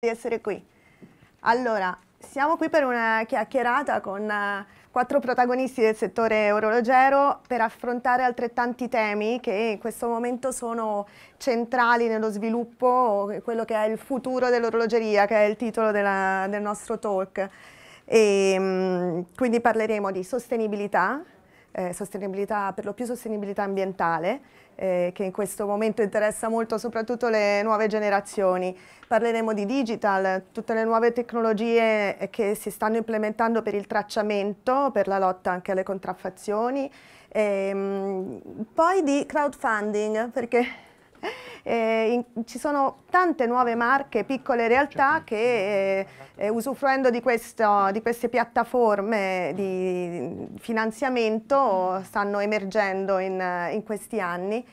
di essere qui. Allora, siamo qui per una chiacchierata con uh, quattro protagonisti del settore orologero per affrontare altrettanti temi che in questo momento sono centrali nello sviluppo, quello che è il futuro dell'orologeria, che è il titolo della, del nostro talk. E, um, quindi parleremo di sostenibilità, eh, sostenibilità, per lo più sostenibilità ambientale, eh, che in questo momento interessa molto soprattutto le nuove generazioni. Parleremo di digital, tutte le nuove tecnologie eh, che si stanno implementando per il tracciamento, per la lotta anche alle contraffazioni, e, ehm, poi di crowdfunding, perché eh, in, ci sono tante nuove marche, piccole realtà certo. che eh, eh, usufruendo di, questo, di, queste piattaforme di finanziamento stanno emergendo in, in questi anni.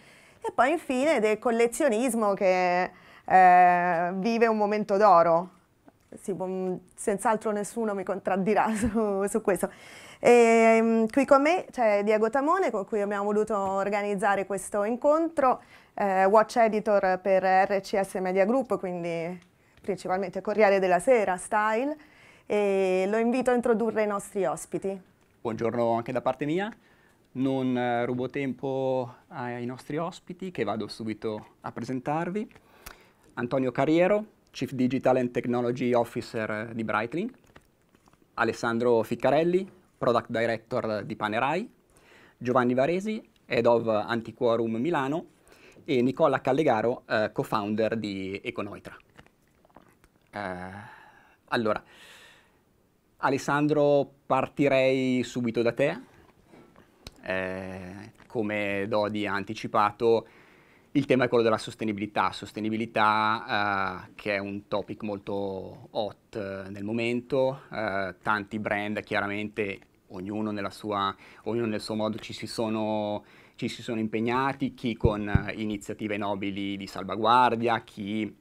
E poi infine del collezionismo che eh, vive un momento d'oro. senz'altro nessuno mi contraddirà su, su questo. E, ehm, qui con me c'è Diego Tamone con cui abbiamo voluto organizzare questo incontro eh, watch editor per RCS Media Group, quindi principalmente Corriere della Sera, Style, e lo invito a introdurre i nostri ospiti. Buongiorno anche da parte mia, non eh, rubo tempo ai nostri ospiti che vado subito a presentarvi. Antonio Carriero, Chief Digital and Technology Officer eh, di Breitling, Alessandro Ficcarelli, Product Director di Panerai, Giovanni Varesi, Head of Antiquorum Milano e Nicola Callegaro, eh, co-founder di Econoitra. Eh, allora, Alessandro, partirei subito da te. Eh, come Dodi ha anticipato, il tema è quello della sostenibilità, sostenibilità eh, che è un topic molto hot eh, nel momento, eh, tanti brand chiaramente, ognuno, sua, ognuno, nel suo modo ci si sono ci si sono impegnati, chi con eh, iniziative nobili di salvaguardia, chi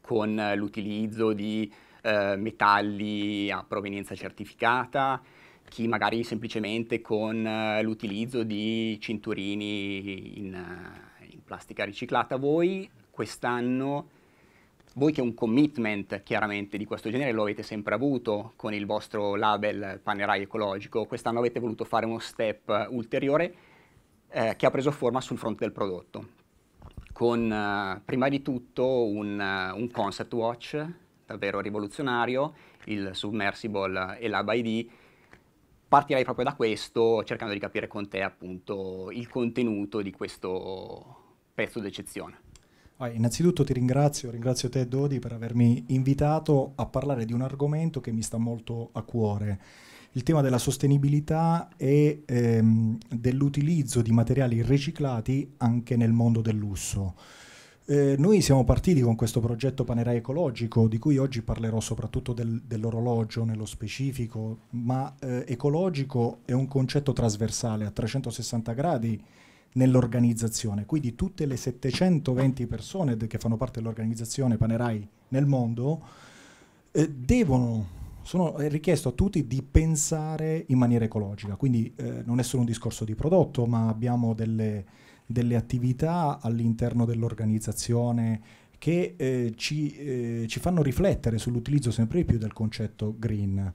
con eh, l'utilizzo di eh, metalli a provenienza certificata, chi magari semplicemente con eh, l'utilizzo di cinturini in, in plastica riciclata. Voi quest'anno voi che un commitment chiaramente di questo genere lo avete sempre avuto con il vostro label Panerai Ecologico, quest'anno avete voluto fare uno step ulteriore eh, che ha preso forma sul fronte del prodotto, con eh, prima di tutto un, eh, un, concept watch davvero rivoluzionario, il Submersible e l'Hub ID. Partirei proprio da questo, cercando di capire con te appunto il contenuto di questo pezzo d'eccezione. Ah, innanzitutto ti ringrazio, ringrazio te Dodi per avermi invitato a parlare di un argomento che mi sta molto a cuore il tema della sostenibilità e ehm, dell'utilizzo di materiali riciclati anche nel mondo del lusso. Eh, noi siamo partiti con questo progetto Panerai Ecologico, di cui oggi parlerò soprattutto del, dell'orologio nello specifico, ma eh, ecologico è un concetto trasversale a 360 gradi nell'organizzazione, quindi tutte le 720 persone che fanno parte dell'organizzazione Panerai nel mondo eh, devono sono, è eh, richiesto a tutti di pensare in maniera ecologica, quindi eh, non è solo un discorso di prodotto, ma abbiamo delle, delle attività all'interno dell'organizzazione che eh, ci, eh, ci, fanno riflettere sull'utilizzo sempre di più del concetto green.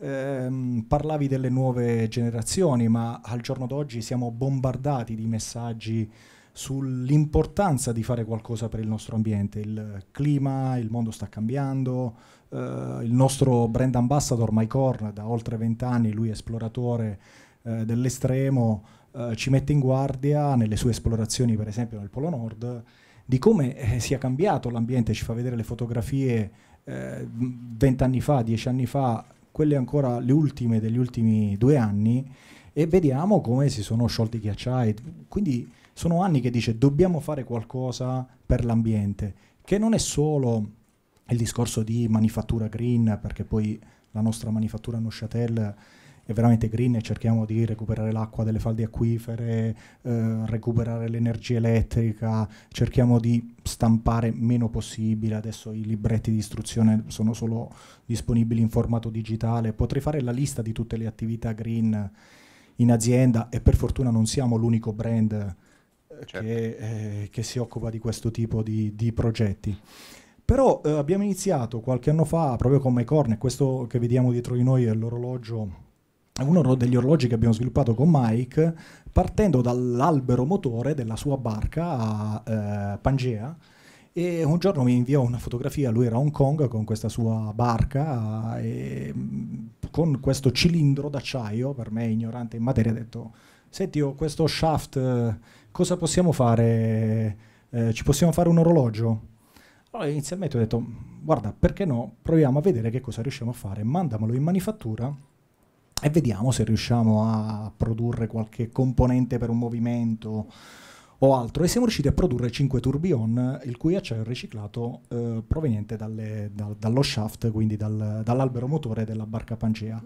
Ehm, parlavi delle nuove generazioni, ma al giorno d'oggi siamo bombardati di messaggi sull'importanza di fare qualcosa per il nostro ambiente. Il clima, il mondo sta cambiando, Uh, il nostro brand ambassador Mike Horn, da oltre vent'anni, lui è esploratore uh, dell'estremo, uh, ci mette in guardia nelle sue esplorazioni, per esempio nel Polo Nord, di come eh, sia cambiato l'ambiente, ci fa vedere le fotografie vent'anni eh, fa, dieci anni fa, quelle ancora le ultime degli ultimi due anni, e vediamo come si sono sciolti i ghiacciai. Quindi sono anni che dice dobbiamo fare qualcosa per l'ambiente, che non è solo il discorso di manifattura green, perché poi la nostra manifattura Neuchâtel è veramente green e cerchiamo di recuperare l'acqua delle falde acquifere, eh, recuperare l'energia elettrica, cerchiamo di stampare meno possibile, adesso i libretti di istruzione sono solo disponibili in formato digitale, potrei fare la lista di tutte le attività green in azienda e per fortuna non siamo l'unico brand eh, certo. che, eh, che, si occupa di questo tipo di, di progetti. Però eh, abbiamo iniziato qualche anno fa proprio con Mike Horn, questo che vediamo dietro di noi è l'orologio uno degli orologi che abbiamo sviluppato con Mike, partendo dall'albero motore della sua barca a eh, Pangea. E un giorno mi inviò una fotografia, lui era a Hong Kong con questa sua barca, e, mm, con questo cilindro d'acciaio, per me ignorante in materia, ha detto, senti, ho oh, questo shaft, eh, cosa possiamo fare? Eh, ci possiamo fare un orologio? Allora inizialmente ho detto, guarda, perché no, proviamo a vedere che cosa riusciamo a fare, mandamelo in manifattura e vediamo se riusciamo a produrre qualche componente per un movimento o altro e siamo riusciti a produrre 5 tourbillon il cui acciaio è riciclato eh, proveniente dalle, da, dallo shaft quindi dal, dall'albero motore della barca Pangea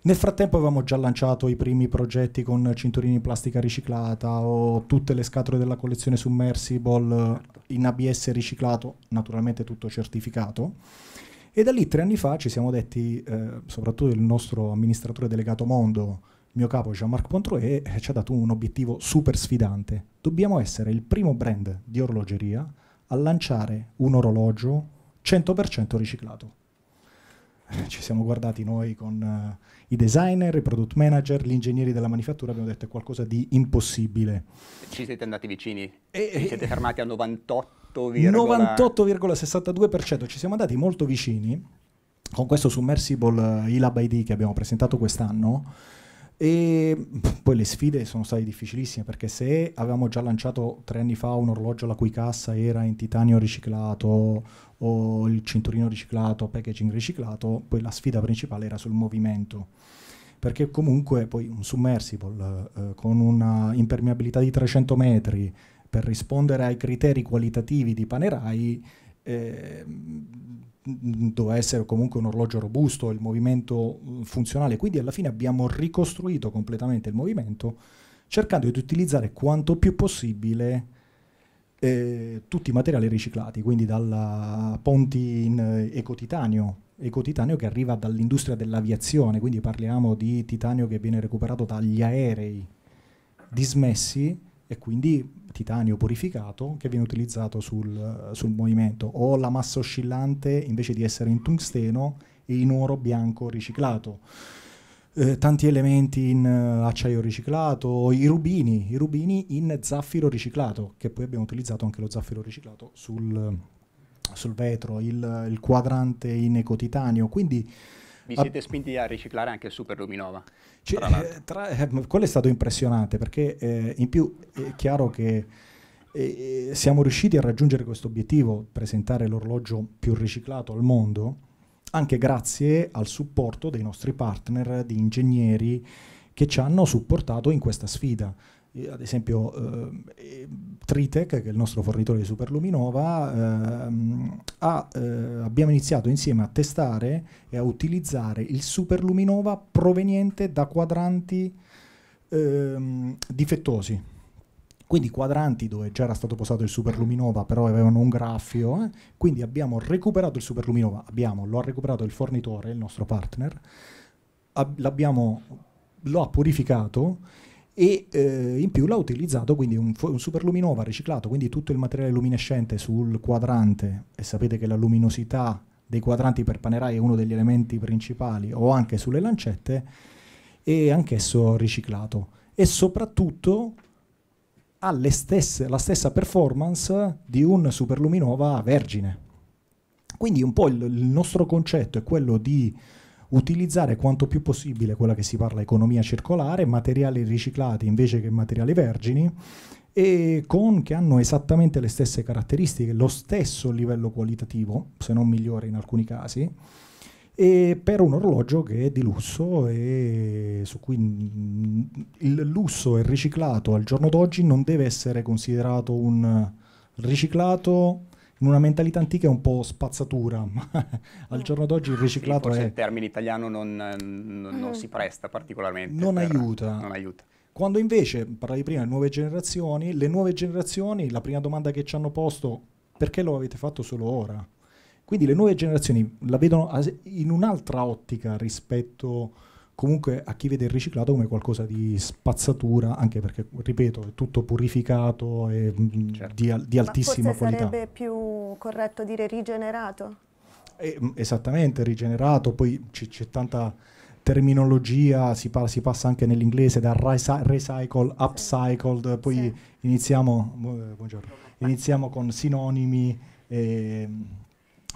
nel frattempo avevamo già lanciato i primi progetti con cinturini in plastica riciclata o tutte le scatole della collezione Submersible in ABS riciclato, naturalmente tutto certificato. E da lì tre anni fa ci siamo detti, eh, soprattutto il nostro amministratore delegato Mondo, mio capo Jean-Marc Pontroe, eh, ci ha dato un obiettivo super sfidante. Dobbiamo essere il primo brand di orologeria a lanciare un orologio 100% riciclato. ci siamo guardati noi con uh, i designer, i product manager, gli ingegneri della manifattura, abbiamo detto è qualcosa di impossibile. Ci siete andati vicini, e, ci siete fermati a 98, 98,62%, ci siamo andati molto vicini con questo Submersible eh, ILAB ID che abbiamo presentato quest'anno. E poi le sfide sono state difficilissime perché se avevamo già lanciato tre anni fa un orologio la cui cassa era in titanio riciclato o il cinturino riciclato, packaging riciclato, poi la sfida principale era sul movimento perché comunque poi un submersible eh, con una impermeabilità di 300 metri per rispondere ai criteri qualitativi di Panerai eh, doveva essere comunque un orologio robusto, il movimento mm, funzionale, quindi alla fine abbiamo ricostruito completamente il movimento cercando di utilizzare quanto più possibile eh, tutti i materiali riciclati, quindi dalla ponti in ecotitanio, ecotitanio che arriva dall'industria dell'aviazione, quindi parliamo di titanio che viene recuperato dagli aerei dismessi e quindi titanio purificato che viene utilizzato sul, sul movimento o la massa oscillante invece di essere in tungsteno e in oro bianco riciclato eh, tanti elementi in eh, acciaio riciclato, i rubini, i rubini in zaffiro riciclato, che poi abbiamo utilizzato anche lo zaffiro riciclato sul, sul vetro, il, il, quadrante in ecotitanio, quindi... Vi siete spinti a riciclare anche il Super Luminova? Cioè, tra, eh, eh quello è stato impressionante perché eh, in più è chiaro che eh, siamo riusciti a raggiungere questo obiettivo, presentare l'orologio più riciclato al mondo, anche grazie al supporto dei nostri partner di ingegneri che ci hanno supportato in questa sfida. Eh, ad esempio eh, Tritec, che è il nostro fornitore di Superluminova, ehm, ha, eh, abbiamo iniziato insieme a testare e a utilizzare il Superluminova proveniente da quadranti ehm, difettosi quindi quadranti dove già era stato posato il superluminova però avevano un graffio, eh? quindi abbiamo recuperato il superluminova, abbiamo, lo ha recuperato il fornitore, il nostro partner, lo ha purificato e eh, in più l'ha utilizzato quindi un, un superluminova riciclato, quindi tutto il materiale luminescente sul quadrante e sapete che la luminosità dei quadranti per panerai è uno degli elementi principali o anche sulle lancette e anch'esso riciclato e soprattutto ha stesse, la stessa performance di un superluminova vergine. Quindi un po' il, il nostro concetto è quello di utilizzare quanto più possibile quella che si parla economia circolare, materiali riciclati invece che materiali vergini e con che hanno esattamente le stesse caratteristiche, lo stesso livello qualitativo, se non migliore in alcuni casi, e per un orologio che è di lusso e su cui il lusso e il riciclato al giorno d'oggi non deve essere considerato un riciclato in una mentalità antica è un po' spazzatura, ma al giorno d'oggi il ah, riciclato sì, è... il termine italiano non, non, non, si presta particolarmente. Non, per, aiuta. non aiuta. Quando invece, parlavi prima, di nuove generazioni, le nuove generazioni, la prima domanda che ci hanno posto, perché lo avete fatto solo ora? Quindi le nuove generazioni la vedono in un'altra ottica rispetto comunque a chi vede il riciclato come qualcosa di spazzatura, anche perché, ripeto, è tutto purificato e mm, certo. di, al, di altissima qualità. sarebbe più corretto dire rigenerato? Eh, mm, esattamente, rigenerato, poi c'è tanta terminologia, si, parla, si, passa anche nell'inglese da recycle, upcycled, poi sì. iniziamo, eh, buongiorno, iniziamo con sinonimi. E, ehm,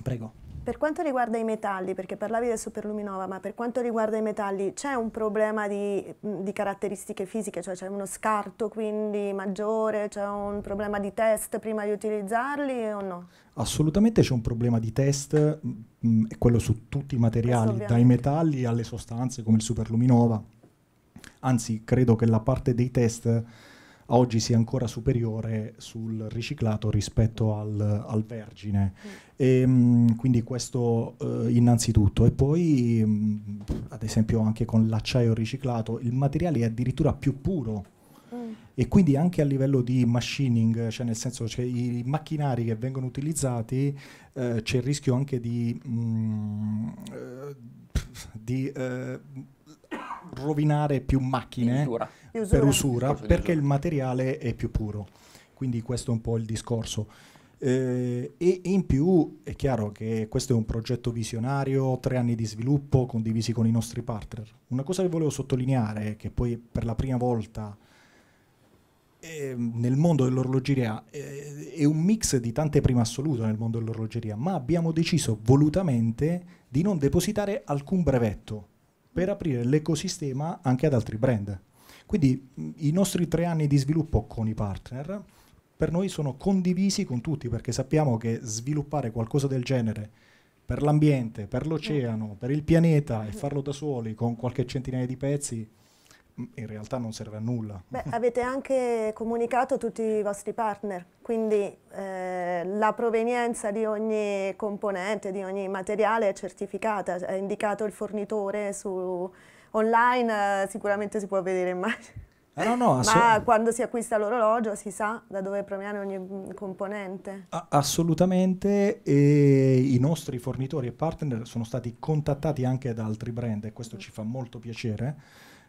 Prego. Per quanto riguarda i metalli, perché parlavi del superluminova, ma per quanto riguarda i metalli c'è un problema di, mm, di, caratteristiche fisiche, cioè c'è uno scarto quindi maggiore, c'è un problema di test prima di utilizzarli o no? Assolutamente c'è un problema di test, mh, mm, mm, è quello su tutti i materiali, dai metalli alle sostanze come il superluminova. Anzi, credo che la parte dei test oggi sia ancora superiore sul riciclato rispetto al, al vergine. Mm. E, ehm, mh, quindi questo eh, innanzitutto. E poi, mh, mm, ad esempio, anche con l'acciaio riciclato, il materiale è addirittura più puro. Mm. E quindi anche a livello di machining, cioè nel senso cioè, i macchinari che vengono utilizzati, eh, c'è il rischio anche di, mh, eh, eh, rovinare più macchine. Di usura. per usura perché il materiale è più puro. Quindi questo è un po' il discorso. Eh, e in più è chiaro che questo è un progetto visionario, tre anni di sviluppo condivisi con i nostri partner. Una cosa che volevo sottolineare, è che poi per la prima volta eh, nel mondo dell'orologeria eh, è un mix di tante prime assolute nel mondo dell'orologeria, ma abbiamo deciso volutamente di non depositare alcun brevetto per aprire l'ecosistema anche ad altri brand. Quindi i nostri tre anni di sviluppo con i partner per noi sono condivisi con tutti perché sappiamo che sviluppare qualcosa del genere per l'ambiente, per l'oceano, per il pianeta e mm. farlo da soli con qualche centinaia di pezzi mm, in realtà non serve a nulla. Beh, avete anche comunicato tutti i vostri partner, quindi eh, la provenienza di ogni componente, di ogni materiale è certificata, è indicato il fornitore su, Online eh, sicuramente si può vedere immagini. Eh, no, no, Ma quando si acquista l'orologio si sa da dove proviene ogni mm, componente? A assolutamente, e i nostri fornitori e partner sono stati contattati anche da altri brand e questo mm. ci fa molto piacere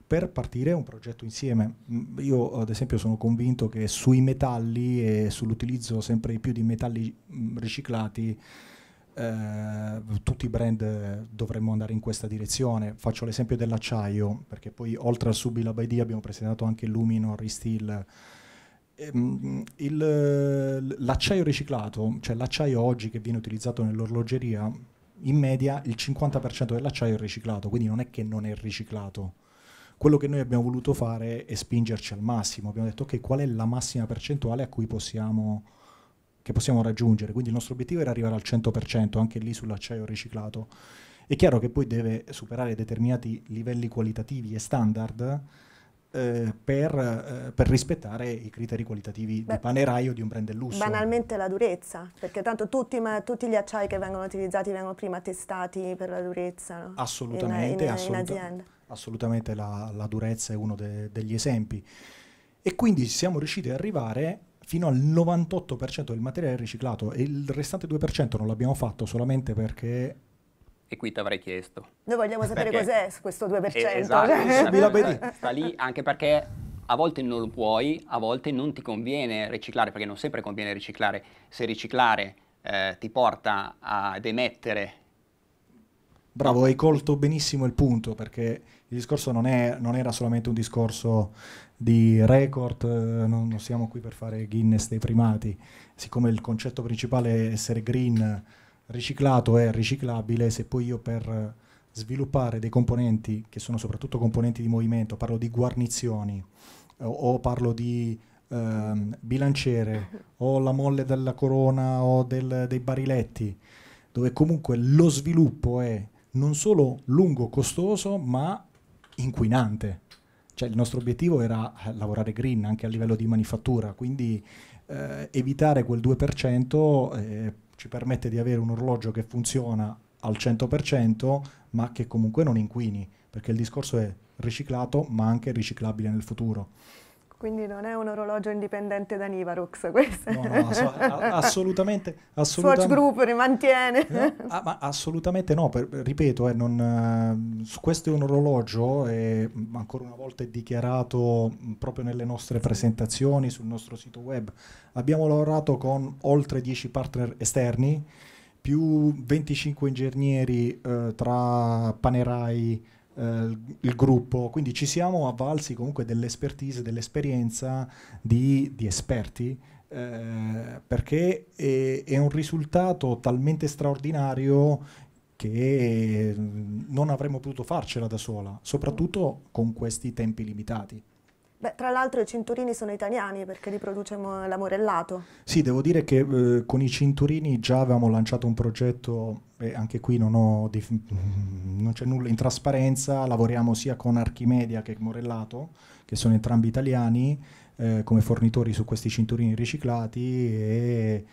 per partire un progetto insieme. Mm, io ad esempio sono convinto che sui metalli e sull'utilizzo sempre di più di metalli mh, mm, riciclati eh, tutti i brand eh, dovremmo andare in questa direzione. Faccio l'esempio dell'acciaio, perché poi oltre al Subila by D abbiamo presentato anche Luminor, Resteel. Ehm, l'acciaio riciclato, cioè l'acciaio oggi che viene utilizzato nell'orologeria, in media il 50% dell'acciaio è riciclato, quindi non è che non è riciclato. Quello che noi abbiamo voluto fare è spingerci al massimo, abbiamo detto ok qual è la massima percentuale a cui possiamo che possiamo raggiungere, quindi il nostro obiettivo era arrivare al 100% anche lì sull'acciaio riciclato. È chiaro che poi deve superare determinati livelli qualitativi e standard eh, per, eh, per, rispettare i criteri qualitativi Beh, di paneraio di un brand del lusso. Banalmente la durezza, perché tanto tutti, ma, tutti gli acciai che vengono utilizzati vengono prima testati per la durezza. No? Assolutamente, in, in, assoluta, in azienda. assolutamente la, la, durezza è uno de, degli esempi. E quindi siamo riusciti ad arrivare fino al 98% del materiale riciclato e il restante 2% non l'abbiamo fatto solamente perché... E qui ti avrei chiesto. Noi vogliamo sapere perché... cos'è questo 2%. Eh, esatto, cioè, sta lì anche perché a volte non lo puoi, a volte non ti conviene riciclare, perché non sempre conviene riciclare. Se riciclare eh, ti porta ad emettere Bravo, hai colto benissimo il punto perché il discorso non, è, non era solamente un discorso di record, eh, non, non, siamo qui per fare Guinness dei primati, siccome il concetto principale è essere green, riciclato è riciclabile, se poi io per sviluppare dei componenti che sono soprattutto componenti di movimento, parlo di guarnizioni o, eh, o parlo di ehm, bilanciere o la molle della corona o del, dei bariletti, dove comunque lo sviluppo è non solo lungo, costoso, ma inquinante. Cioè, il nostro obiettivo era eh, lavorare green anche a livello di manifattura, quindi eh, evitare quel 2% eh, ci permette di avere un orologio che funziona al 100% ma che comunque non inquini, perché il discorso è riciclato ma anche riciclabile nel futuro. Quindi non è un orologio indipendente da Nivarox questo. No, no, ass assolutamente, assolutamente. Swatch Group rimantiene. Eh, ah, ma assolutamente no, per, ripeto, eh, non, eh, questo è un orologio, eh, ancora una volta è dichiarato mm, proprio nelle nostre presentazioni sul nostro sito web. Abbiamo lavorato con oltre 10 partner esterni, più 25 ingegneri eh, tra Panerai, eh, il gruppo, quindi ci siamo avvalsi comunque dell'expertise, dell'esperienza di, di esperti eh, perché è, è, un risultato talmente straordinario che mm, non avremmo potuto farcela da sola, soprattutto con questi tempi limitati. Beh, tra l'altro i cinturini sono italiani perché li produce Morellato. Sì, devo dire che eh, con i cinturini già avevamo lanciato un progetto, e anche qui non, non c'è nulla in trasparenza, lavoriamo sia con Archimedia che Morellato, che sono entrambi italiani, eh, come fornitori su questi cinturini riciclati e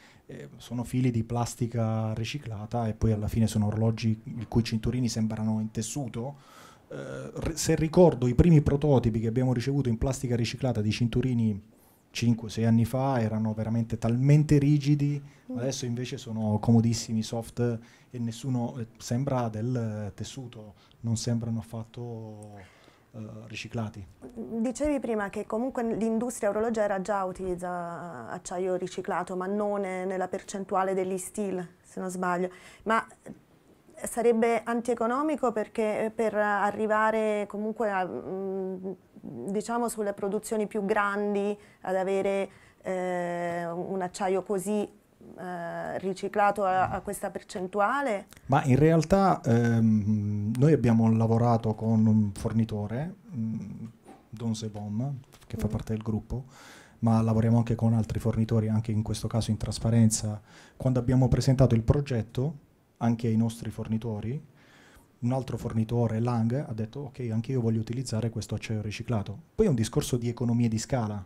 sono fili di plastica riciclata e poi alla fine sono orologi i cui cinturini sembrano in tessuto eh, se ricordo i primi prototipi che abbiamo ricevuto in plastica riciclata di cinturini 5-6 anni fa erano veramente talmente rigidi, mm. adesso invece sono comodissimi, soft e nessuno eh, sembra del tessuto, non sembrano affatto eh, riciclati. Dicevi prima che comunque l'industria orologera già utilizza acciaio riciclato, ma non nella percentuale degli steel, se non sbaglio. Ma sarebbe antieconomico perché eh, per arrivare comunque a, mm, diciamo sulle produzioni più grandi, ad avere eh, un acciaio così eh, riciclato a, a, questa percentuale? Ma in realtà ehm, noi abbiamo lavorato con un fornitore, mm, Don Sebom, che mm. fa parte del gruppo, ma lavoriamo anche con altri fornitori, anche in questo caso in trasparenza. Quando abbiamo presentato il progetto, anche ai nostri fornitori, un altro fornitore, Lang, ha detto ok, anche io voglio utilizzare questo acciaio riciclato. Poi è un discorso di economie di scala.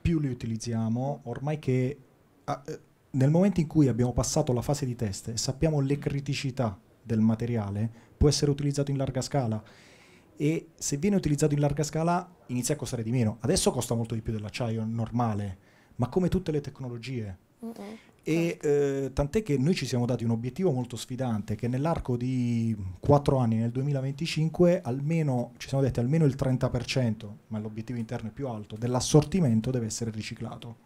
Più li utilizziamo, ormai che ah, eh, nel momento in cui abbiamo passato la fase di test e sappiamo le criticità del materiale, può essere utilizzato in larga scala e se viene utilizzato in larga scala inizia a costare di meno. Adesso costa molto di più dell'acciaio normale, ma come tutte le tecnologie. Mm -hmm. E certo. eh, tant'è che noi ci siamo dati un obiettivo molto sfidante, che nell'arco di 4 anni, nel 2025, almeno, ci siamo detti almeno il 30%, ma l'obiettivo interno è più alto, dell'assortimento deve essere riciclato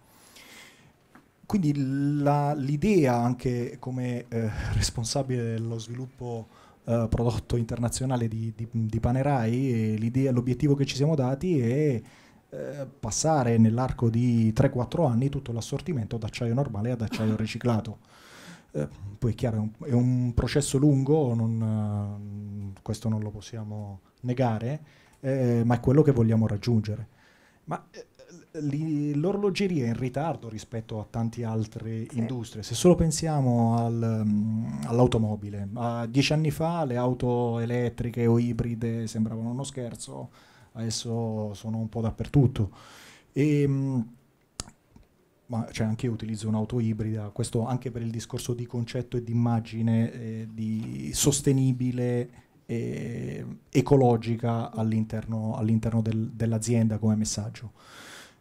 quindi l'idea anche come eh, responsabile dello sviluppo eh, prodotto internazionale di, di, di Panerai, l'obiettivo che ci siamo dati è eh, passare nell'arco di 3-4 anni tutto l'assortimento da acciaio normale ad acciaio riciclato. Eh, poi è chiaro, è un, è un processo lungo, non, eh, questo non lo possiamo negare, eh, ma è quello che vogliamo raggiungere. Ma eh, l'orologeria è in ritardo rispetto a tante altre sì. industrie. Se solo pensiamo al, mm, all'automobile, uh, dieci anni fa le auto elettriche o ibride sembravano uno scherzo, adesso sono un po' dappertutto. E, ehm, ma cioè anche io utilizzo un'auto ibrida, questo anche per il discorso di concetto e di immagine eh, di sostenibile e eh, ecologica all'interno, all'interno del, dell'azienda come messaggio.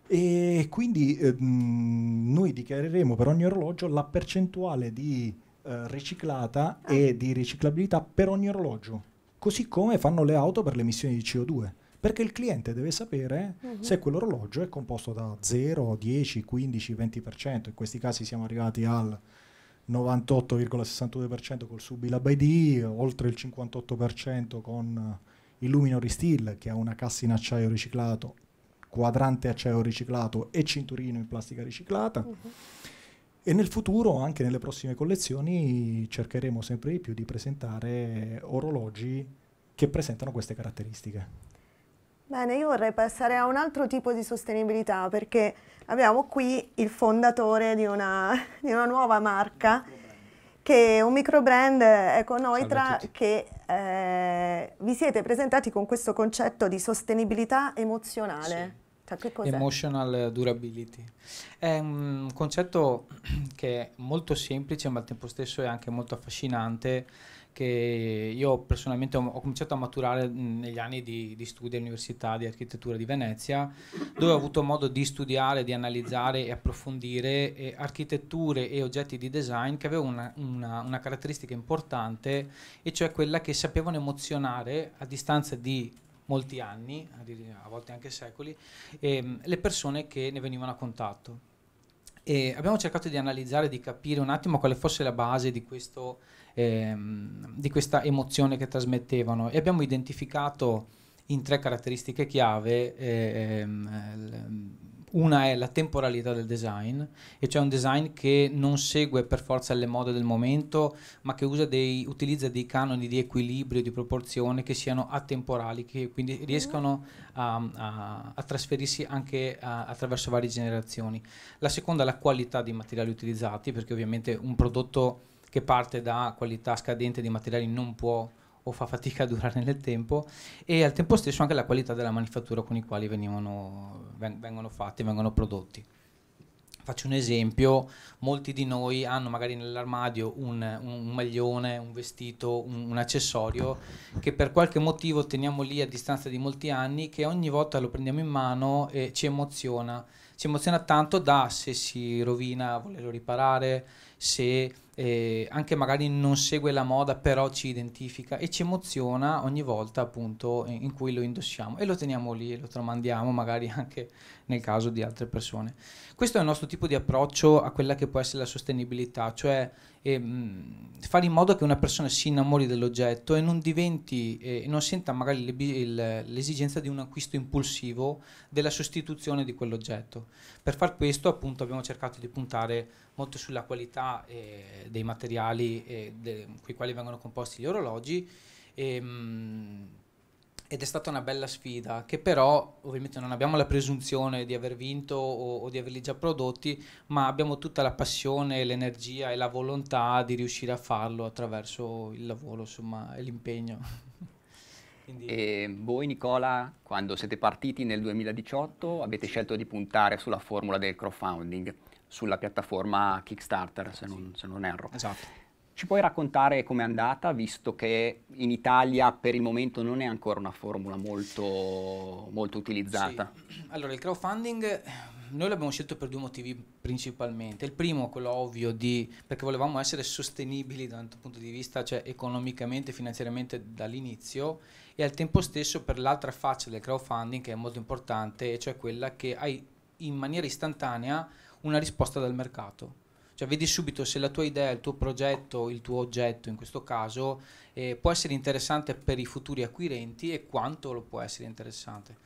E quindi eh, noi dichiareremo per ogni orologio la percentuale di eh, riciclata ah. e di riciclabilità per ogni orologio, così come fanno le auto per le emissioni di CO2 perché il cliente deve sapere uh-huh. se quell'orologio è composto da 0, 10, 15, 20%, in questi casi siamo arrivati al 98,62% col Subila by D, oltre il 58% con il Luminor Steel che ha una cassa in acciaio riciclato, quadrante acciaio riciclato e cinturino in plastica riciclata. Uh-huh. E nel futuro, anche nelle prossime collezioni, cercheremo sempre di più di presentare orologi che presentano queste caratteristiche. Bene, io vorrei passare a un altro tipo di sostenibilità perché abbiamo qui il fondatore di una, di una nuova marca che è un microbrand Econoitra che eh, vi siete presentati con questo concetto di sostenibilità emozionale. Sì. Cioè, Emotional durability. È un concetto che è molto semplice ma al tempo stesso è anche molto affascinante che io personalmente ho, ho cominciato a maturare negli anni di, di studi all'Università di Architettura di Venezia, dove ho avuto modo di studiare, di analizzare e approfondire eh, architetture e oggetti di design che avevano una, una, una caratteristica importante, e cioè quella che sapevano emozionare a distanza di molti anni, a volte anche secoli, ehm, le persone che ne venivano a contatto. E abbiamo cercato di analizzare, di capire un attimo quale fosse la base di questo ehm, di questa emozione che trasmettevano e abbiamo identificato in tre caratteristiche chiave ehm, una è la temporalità del design, e cioè un design che non segue per forza le mode del momento, ma che dei, utilizza dei canoni di equilibrio, di proporzione che siano atemporali, che quindi mm-hmm. riescano a, a, a trasferirsi anche a, attraverso varie generazioni. La seconda è la qualità dei materiali utilizzati, perché ovviamente un prodotto che parte da qualità scadente di materiali non può o fa fatica a durare nel tempo e al tempo stesso anche la qualità della manifattura con i quali venivano, vengono fatti, vengono prodotti. Faccio un esempio, molti di noi hanno magari nell'armadio un, un, maglione, un vestito, un, un, accessorio che per qualche motivo teniamo lì a distanza di molti anni, che ogni volta lo prendiamo in mano e ci emoziona si emoziona tanto da se si rovina, volerlo riparare, se eh, anche magari non segue la moda, però ci identifica e ci emoziona ogni volta appunto in, in cui lo indossiamo e lo teniamo lì e lo tramandiamo magari anche nel caso di altre persone. Questo è il nostro tipo di approccio a quella che può essere la sostenibilità, cioè ehm, fare in modo che una persona si innamori dell'oggetto e non diventi, eh, non senta magari le, il, l'esigenza di un acquisto impulsivo della sostituzione di quell'oggetto. Per far questo appunto abbiamo cercato di puntare molto sulla qualità eh, dei materiali eh, de, con i quali vengono composti gli orologi. Ehm, ed è stata una bella sfida, che però ovviamente non abbiamo la presunzione di aver vinto o, o, di averli già prodotti, ma abbiamo tutta la passione, l'energia e la volontà di riuscire a farlo attraverso il lavoro, insomma, e l'impegno. Quindi... E voi Nicola, quando siete partiti nel 2018 avete scelto di puntare sulla formula del crowdfunding, sulla piattaforma Kickstarter, se non, se non erro. Esatto. Ci puoi raccontare com'è andata, visto che in Italia per il momento non è ancora una formula molto, molto utilizzata? Sì. Allora, il crowdfunding noi l'abbiamo scelto per due motivi principalmente. Il primo, quello ovvio, di, perché volevamo essere sostenibili da un punto di vista cioè, economicamente, finanziariamente dall'inizio e al tempo stesso per l'altra faccia del crowdfunding che è molto importante, cioè quella che hai in maniera istantanea una risposta dal mercato. Cioè vedi subito se la tua idea, il tuo progetto, il tuo oggetto in questo caso eh, può essere interessante per i futuri acquirenti e quanto lo può essere interessante.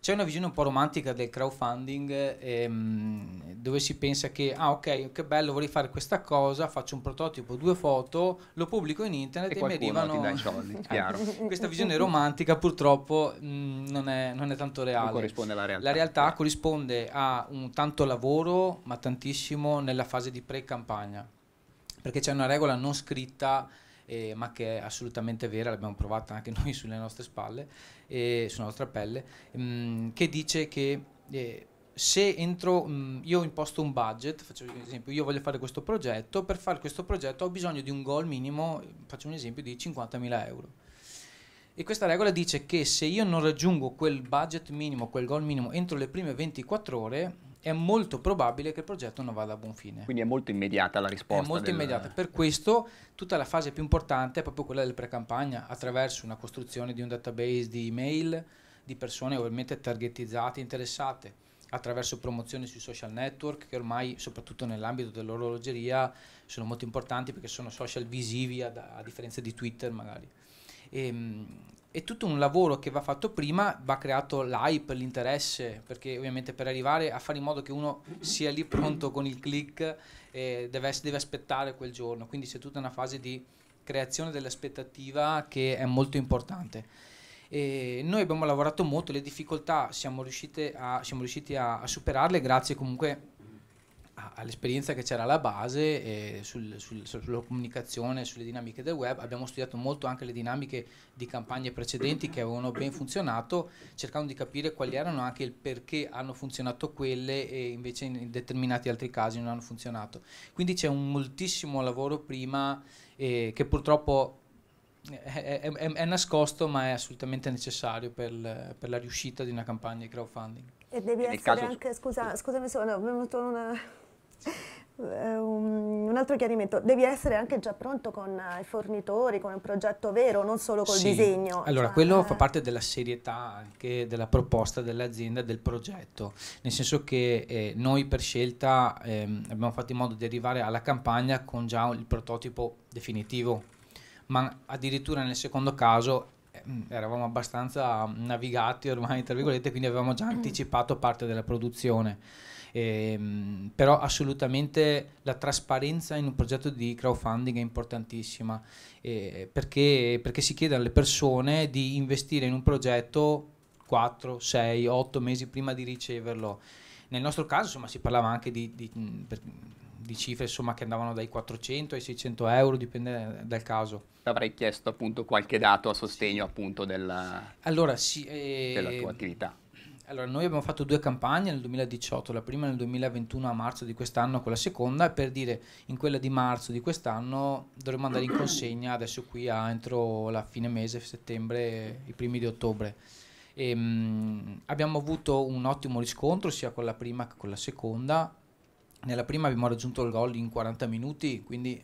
C'è una visione un po' romantica del crowdfunding ehm, dove si pensa che, ah ok, che bello, vorrei fare questa cosa, faccio un prototipo, due foto, lo pubblico in internet e, e mi arrivano... Ti i soldi, chiaro. Questa visione romantica purtroppo mh, mm, non, è, non, è, tanto reale. Non corrisponde alla realtà. La realtà eh. corrisponde a un tanto lavoro, ma tantissimo nella fase di pre-campagna, perché c'è una regola non scritta eh, ma che è assolutamente vera, l'abbiamo provata anche noi sulle nostre spalle, eh, sulla nostra pelle, mh, mm, che dice che eh, se entro, mh, mm, io imposto un budget, faccio un esempio, io voglio fare questo progetto, per fare questo progetto ho bisogno di un goal minimo, faccio un esempio, di 50.000 euro. E questa regola dice che se io non raggiungo quel budget minimo, quel goal minimo entro le prime 24 ore, è molto probabile che il progetto non vada a buon fine. Quindi è molto immediata la risposta. È molto del... immediata, per questo tutta la fase più importante è proprio quella del pre-campagna, attraverso una costruzione di un database di email, di persone ovviamente targetizzate, interessate attraverso promozioni sui social network che ormai soprattutto nell'ambito dell'orologeria sono molto importanti perché sono social visivi a, a differenza di Twitter magari. E, ehm, è tutto un lavoro che va fatto prima, va creato l'hype, l'interesse, perché ovviamente per arrivare a fare in modo che uno sia lì pronto con il click eh, deve, deve, aspettare quel giorno, quindi c'è tutta una fase di creazione dell'aspettativa che è molto importante. E noi abbiamo lavorato molto, le difficoltà siamo, a, siamo riusciti a, a superarle grazie comunque all'esperienza che c'era alla base eh, sul, sul, sulla comunicazione, sulle dinamiche del web, abbiamo studiato molto anche le dinamiche di campagne precedenti che avevano ben funzionato, cercando di capire quali erano anche il perché hanno funzionato quelle e invece in determinati altri casi non hanno funzionato. Quindi c'è un moltissimo lavoro prima eh, che purtroppo eh, è, è, è, nascosto ma è assolutamente necessario per, per la riuscita di una campagna di crowdfunding. E devi essere caso... anche, scusa, scusami, sono venuto una, eh, un altro chiarimento, devi essere anche già pronto con eh, i fornitori, con un progetto vero, non solo col sì. disegno. Allora, cioè, quello eh. fa parte della serietà anche della proposta dell'azienda, del progetto, nel senso che eh, noi per scelta eh, abbiamo fatto in modo di arrivare alla campagna con già il prototipo definitivo, ma addirittura nel secondo caso ehm, eravamo abbastanza navigati ormai, tra virgolette, quindi avevamo già mm. anticipato parte della produzione Ehm, però assolutamente la trasparenza in un progetto di crowdfunding è importantissima eh, perché, perché si chiede alle persone di investire in un progetto 4, 6, 8 mesi prima di riceverlo. Nel nostro caso insomma, si parlava anche di, di, di cifre insomma, che andavano dai 400 ai 600 euro, dipende dal caso. Avrei chiesto appunto qualche dato a sostegno appunto della, allora, sì, eh, della tua ehm, attività. Allora, noi abbiamo fatto due campagne nel 2018, la prima nel 2021 a marzo di quest'anno con la seconda, per dire in quella di marzo di quest'anno dovremmo andare in consegna adesso qui a, entro la fine mese, settembre, i primi di ottobre. E, ehm, mh, abbiamo avuto un ottimo riscontro sia con la prima che con la seconda. Nella prima abbiamo raggiunto il gol in 40 minuti, quindi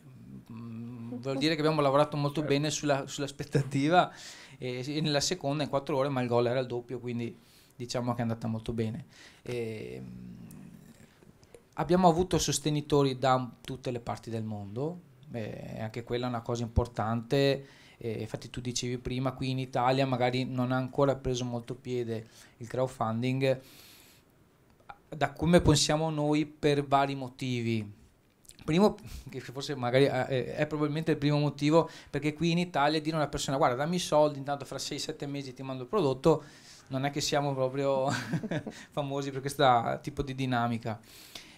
mh, mm, vuol dire che abbiamo lavorato molto certo. bene sulla, sull'aspettativa. E, e nella seconda in 4 ore, ma il gol era il doppio, quindi diciamo che è andata molto bene. E, ehm, abbiamo avuto sostenitori da tutte le parti del mondo, Beh, anche quella è una cosa importante. Eh, infatti tu dicevi prima, qui in Italia magari non ha ancora preso molto piede il crowdfunding, da come pensiamo noi per vari motivi. Primo, che forse magari eh, è probabilmente il primo motivo, perché qui in Italia dire a una persona guarda dammi i soldi, intanto fra 6-7 mesi ti mando il prodotto, non è che siamo proprio famosi per questo tipo di dinamica.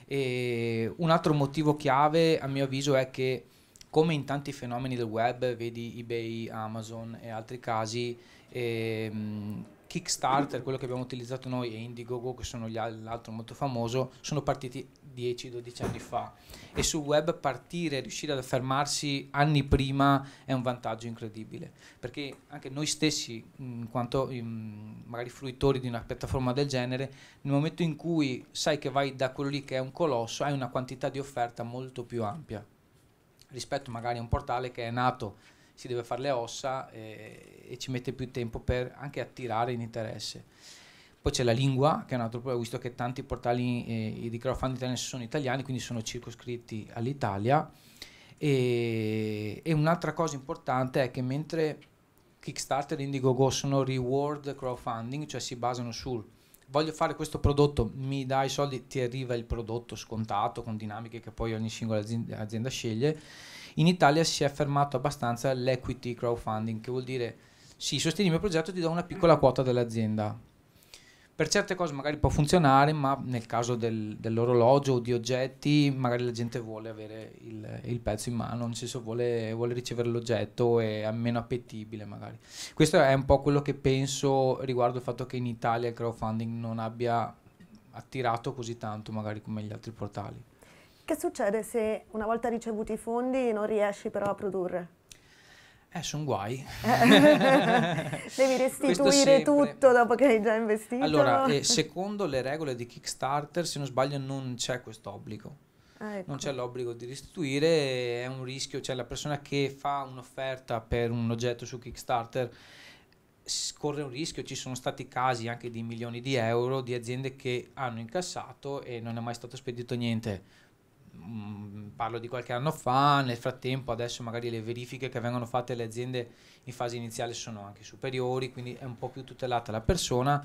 E un altro motivo chiave, a mio avviso, è che come in tanti fenomeni del web, vedi eBay, Amazon e altri casi, ehm, Kickstarter, quello che abbiamo utilizzato noi, e Indiegogo, che sono gli, l'altro molto famoso, sono partiti 10-12 anni fa e sul web partire e riuscire ad affermarsi anni prima è un vantaggio incredibile perché anche noi stessi in quanto in, magari fruitori di una piattaforma del genere nel momento in cui sai che vai da quello lì che è un colosso hai una quantità di offerta molto più ampia rispetto magari a un portale che è nato si deve fare le ossa e, eh, e ci mette più tempo per anche attirare in interesse poi c'è la lingua, che è un altro problema, visto che tanti portali eh, di crowdfunding italiani sono italiani, quindi sono circoscritti all'Italia. E, e un'altra cosa importante è che mentre Kickstarter e Indiegogo sono reward crowdfunding, cioè si basano sul voglio fare questo prodotto, mi dai i soldi, ti arriva il prodotto scontato con dinamiche che poi ogni singola azienda, azienda sceglie. In Italia si è fermato abbastanza l'equity crowdfunding, che vuol dire sì, sostieni il mio progetto ti do una piccola quota dell'azienda. Per certe cose magari può funzionare, ma nel caso del, dell'orologio o di oggetti, magari la gente vuole avere il, il pezzo in mano, nel senso vuole, vuole ricevere l'oggetto e è meno appetibile magari. Questo è un po' quello che penso riguardo il fatto che in Italia il crowdfunding non abbia attirato così tanto magari come gli altri portali. Che succede se una volta ricevuti i fondi non riesci però a produrre? Eh, sono guai. Devi restituire tutto dopo che hai già investito. Allora, eh, secondo le regole di Kickstarter, se non sbaglio, non c'è questo obbligo. Ah, ecco. Non c'è l'obbligo di restituire, è un rischio, cioè la persona che fa un'offerta per un oggetto su Kickstarter corre un rischio, ci sono stati casi anche di milioni di euro di aziende che hanno incassato e non è mai stato spedito niente Mm, parlo di qualche anno fa, nel frattempo adesso magari le verifiche che vengono fatte alle aziende in fase iniziale sono anche superiori, quindi è un po' più tutelata la persona,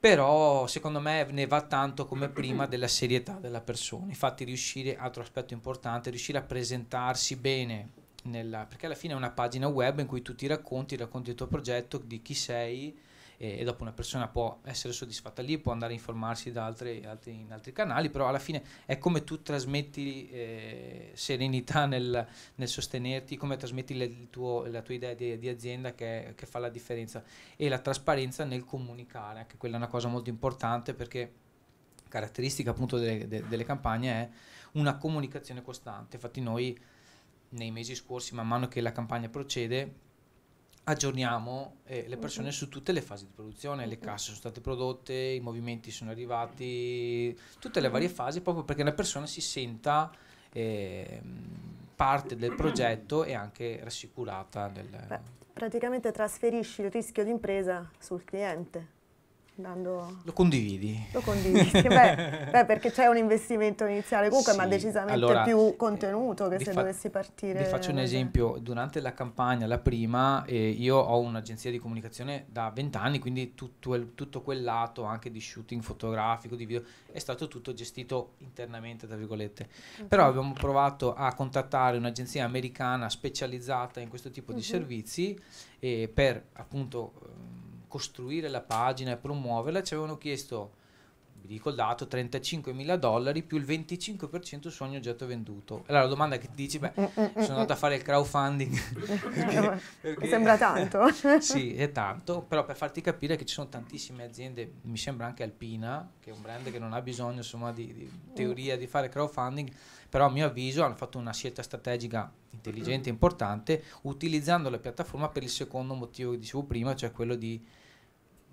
però secondo me ne va tanto come prima della serietà della persona, infatti riuscire, altro aspetto importante, riuscire a presentarsi bene. Nella, perché alla fine è una pagina web in cui tu ti racconti, racconti il tuo progetto, di chi sei, e, e, dopo una persona può essere soddisfatta lì, può andare a informarsi da altri, altri, in altri canali, però alla fine è come tu trasmetti eh, serenità nel, nel, sostenerti, come trasmetti le, tuo, la tua idea di, di azienda che, che, fa la differenza e la trasparenza nel comunicare, anche quella è una cosa molto importante perché caratteristica appunto delle, de, delle campagne è una comunicazione costante, infatti noi nei mesi scorsi man mano che la campagna procede aggiorniamo eh, le persone su tutte le fasi di produzione, le casse sono state prodotte, i movimenti sono arrivati, tutte le varie fasi, proprio perché la persona si senta eh, parte del progetto e anche rassicurata. Nel... Beh, praticamente trasferisci il rischio d'impresa sul cliente. Dando... Lo condividi. Lo condividi, beh, beh, perché c'è un investimento iniziale comunque, sì, ma decisamente allora, più eh, contenuto che se fa- dovessi partire. Vi faccio un esempio, durante la campagna, la prima, eh, io ho un'agenzia di comunicazione da 20 anni, quindi tutto, il, tutto, quel lato anche di shooting fotografico, di video, è stato tutto gestito internamente, tra virgolette. Okay. Però abbiamo provato a contattare un'agenzia americana specializzata in questo tipo uh-huh. di mhm. servizi eh, per appunto ehm, costruire la pagina e promuoverla ci avevano chiesto vi dico il ricordato 35.000 dollari più il 25% su ogni oggetto venduto. Allora la domanda che ti dici, beh, eh, eh, eh, sono andato a fare il crowdfunding. perché, perché, sembra tanto. sì, è tanto, però per farti capire che ci sono tantissime aziende, mi sembra anche Alpina, che è un brand che non ha bisogno insomma di, di teoria di fare crowdfunding, però a mio avviso hanno fatto una scelta strategica intelligente e importante utilizzando la piattaforma per il secondo motivo che dicevo prima, cioè quello di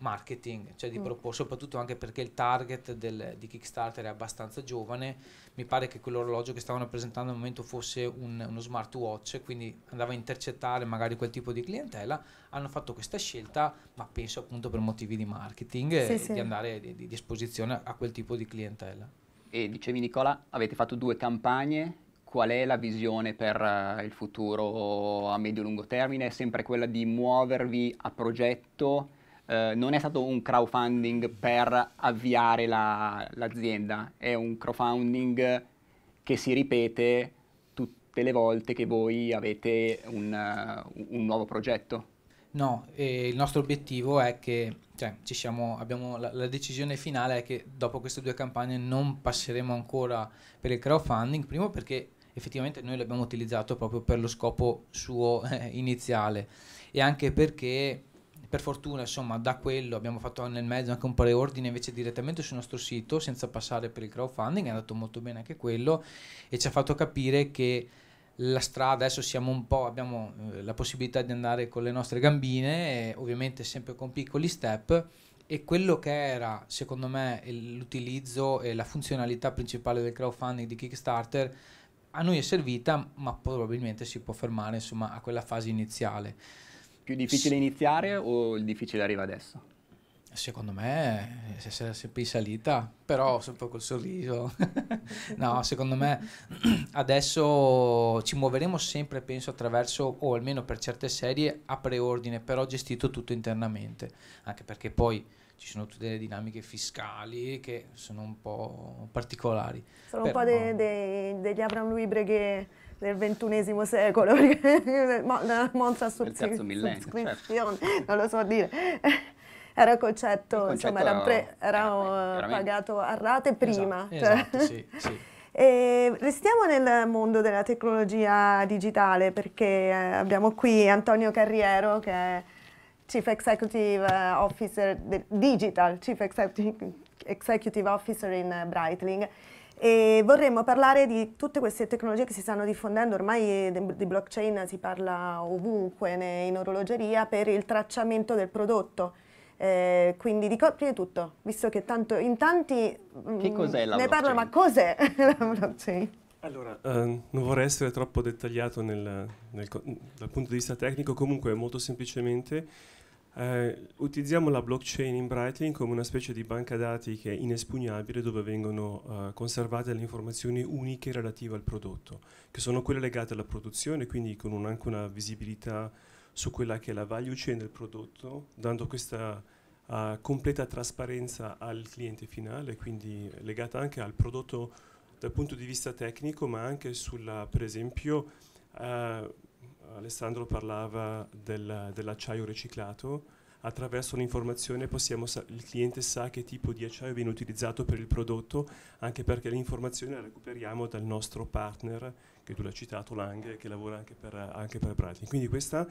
marketing, cioè di mm. proporre, soprattutto anche perché il target del, di Kickstarter è abbastanza giovane, mi pare che quell'orologio che stavano presentando al momento fosse un, uno smartwatch, quindi andava a intercettare magari quel tipo di clientela, hanno fatto questa scelta, ma penso appunto per motivi di marketing, sì, eh, sì. di andare di, di, esposizione a quel tipo di clientela. E dicevi Nicola, avete fatto due campagne, qual è la visione per uh, il futuro a medio-lungo termine? È sempre quella di muovervi a progetto? Eh, non è stato un crowdfunding per avviare la, l'azienda, è un crowdfunding che si ripete tutte le volte che voi avete un, uh, un nuovo progetto. No, eh, il nostro obiettivo è che, cioè, siamo, la, la, decisione finale è che dopo queste due campagne non passeremo ancora per il crowdfunding, primo perché effettivamente noi l'abbiamo utilizzato proprio per lo scopo suo eh, iniziale e anche perché per fortuna insomma da quello abbiamo fatto nel mezzo anche un ordine invece direttamente sul nostro sito senza passare per il crowdfunding, è andato molto bene anche quello e ci ha fatto capire che la strada adesso siamo un po' abbiamo eh, la possibilità di andare con le nostre gambine eh, ovviamente sempre con piccoli step e quello che era secondo me l'utilizzo e la funzionalità principale del crowdfunding di Kickstarter a noi è servita ma probabilmente si può fermare insomma a quella fase iniziale più difficile iniziare o il difficile arriva adesso? Secondo me se sei sempre in salita, però sempre col sorriso. no, secondo me adesso ci muoveremo sempre, penso, attraverso, o almeno per certe serie, a preordine, però gestito tutto internamente, anche perché poi ci sono tutte le dinamiche fiscali che sono un po' particolari. Sono però, un po' de, de, degli Abraham Louis che del ventunesimo secolo, perché Monza certo. subscrizione, certo. non lo so dire. Era il concetto, il concetto insomma, era, pre, era eh, pagato a rate prima. Esatto, cioè. esatto, sì, sì. E restiamo nel mondo della tecnologia digitale perché eh, abbiamo qui Antonio Carriero che è Chief Executive eh, Officer, Digital Chief Executive Officer in Breitling e vorremmo parlare di tutte queste tecnologie che si stanno diffondendo, ormai di blockchain si parla ovunque in orologeria, per il tracciamento del prodotto. Eh, quindi dico prima di tutto, visto che tanto, in tanti mm, che cos'è la ne blockchain? parlano, ma cos'è la blockchain? Allora, uh, non vorrei essere troppo dettagliato nel, nel, dal punto di vista tecnico, comunque molto semplicemente eh, utilizziamo la blockchain in Brightling come una specie di banca dati che è inespugnabile dove vengono eh, conservate le informazioni uniche relative al prodotto, che sono quelle legate alla produzione, quindi con un, anche una visibilità su quella che è la value chain del prodotto, dando questa eh, completa trasparenza al cliente finale, quindi legata anche al prodotto dal punto di vista tecnico, ma anche sulla, per esempio, eh, Alessandro parlava del, dell'acciaio riciclato, attraverso un'informazione il cliente sa che tipo di acciaio viene utilizzato per il prodotto, anche perché l'informazione la recuperiamo dal nostro partner, che tu l'hai citato, Lang, che lavora anche per, anche per Brightling. Quindi questa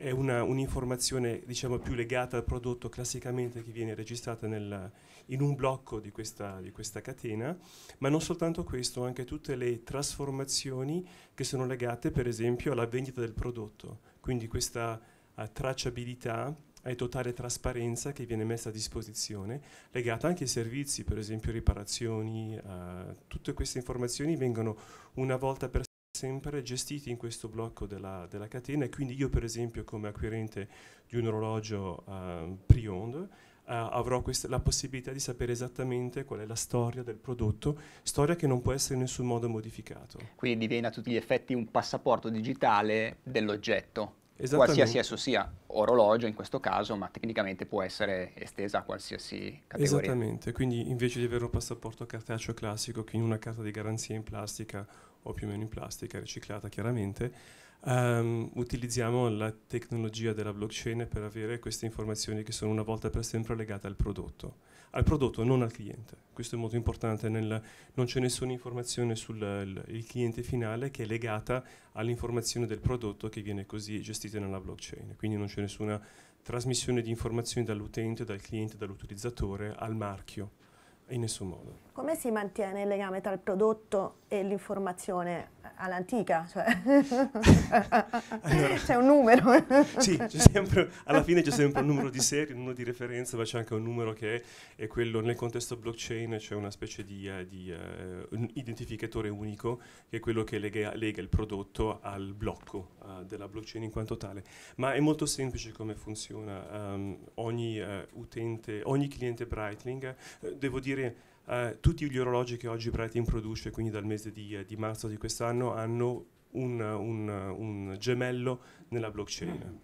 è un'informazione diciamo, più legata al prodotto classicamente che viene registrata nel, in un blocco di questa, di questa, catena, ma non soltanto questo, anche tutte le trasformazioni che sono legate per esempio alla vendita del prodotto, quindi questa uh, tracciabilità e totale trasparenza che viene messa a disposizione, legata anche ai servizi, per esempio riparazioni, uh, tutte queste informazioni vengono una volta per sempre gestiti in questo blocco della, della, catena e quindi io per esempio come acquirente di un orologio uh, pre-owned uh, avrò questa, la possibilità di sapere esattamente qual è la storia del prodotto, storia che non può essere in nessun modo modificata. Quindi diviene a tutti gli effetti un passaporto digitale dell'oggetto. Qualsiasi esso sia, orologio in questo caso, ma tecnicamente può essere estesa a qualsiasi categoria. Esattamente, quindi invece di avere un passaporto cartaceo classico che in una carta di garanzia in plastica o più o meno in plastica, riciclata chiaramente, um, utilizziamo la tecnologia della blockchain per avere queste informazioni che sono una volta per sempre legate al prodotto, al prodotto non al cliente. Questo è molto importante, nel, non c'è nessuna informazione sul cliente finale che è legata all'informazione del prodotto che viene così gestita nella blockchain, quindi non c'è nessuna trasmissione di informazioni dall'utente, dal cliente, dall'utilizzatore al marchio in nessun modo. Come si mantiene il legame tra il prodotto e l'informazione all'antica? Cioè, allora, c'è un numero. sì, sempre, alla fine c'è sempre un numero di serie, un numero di referenza, ma c'è anche un numero che è, è quello nel contesto blockchain, c'è una specie di, eh, di uh, un identificatore unico che è quello che lega, lega il prodotto al blocco uh, della blockchain in quanto tale. Ma è molto semplice come funziona. Um, ogni utente, ogni cliente Breitling, devo dire eh, tutti gli orologi che oggi Brighton produce, quindi dal mese di, di marzo di quest'anno, hanno un, un, un gemello nella blockchain.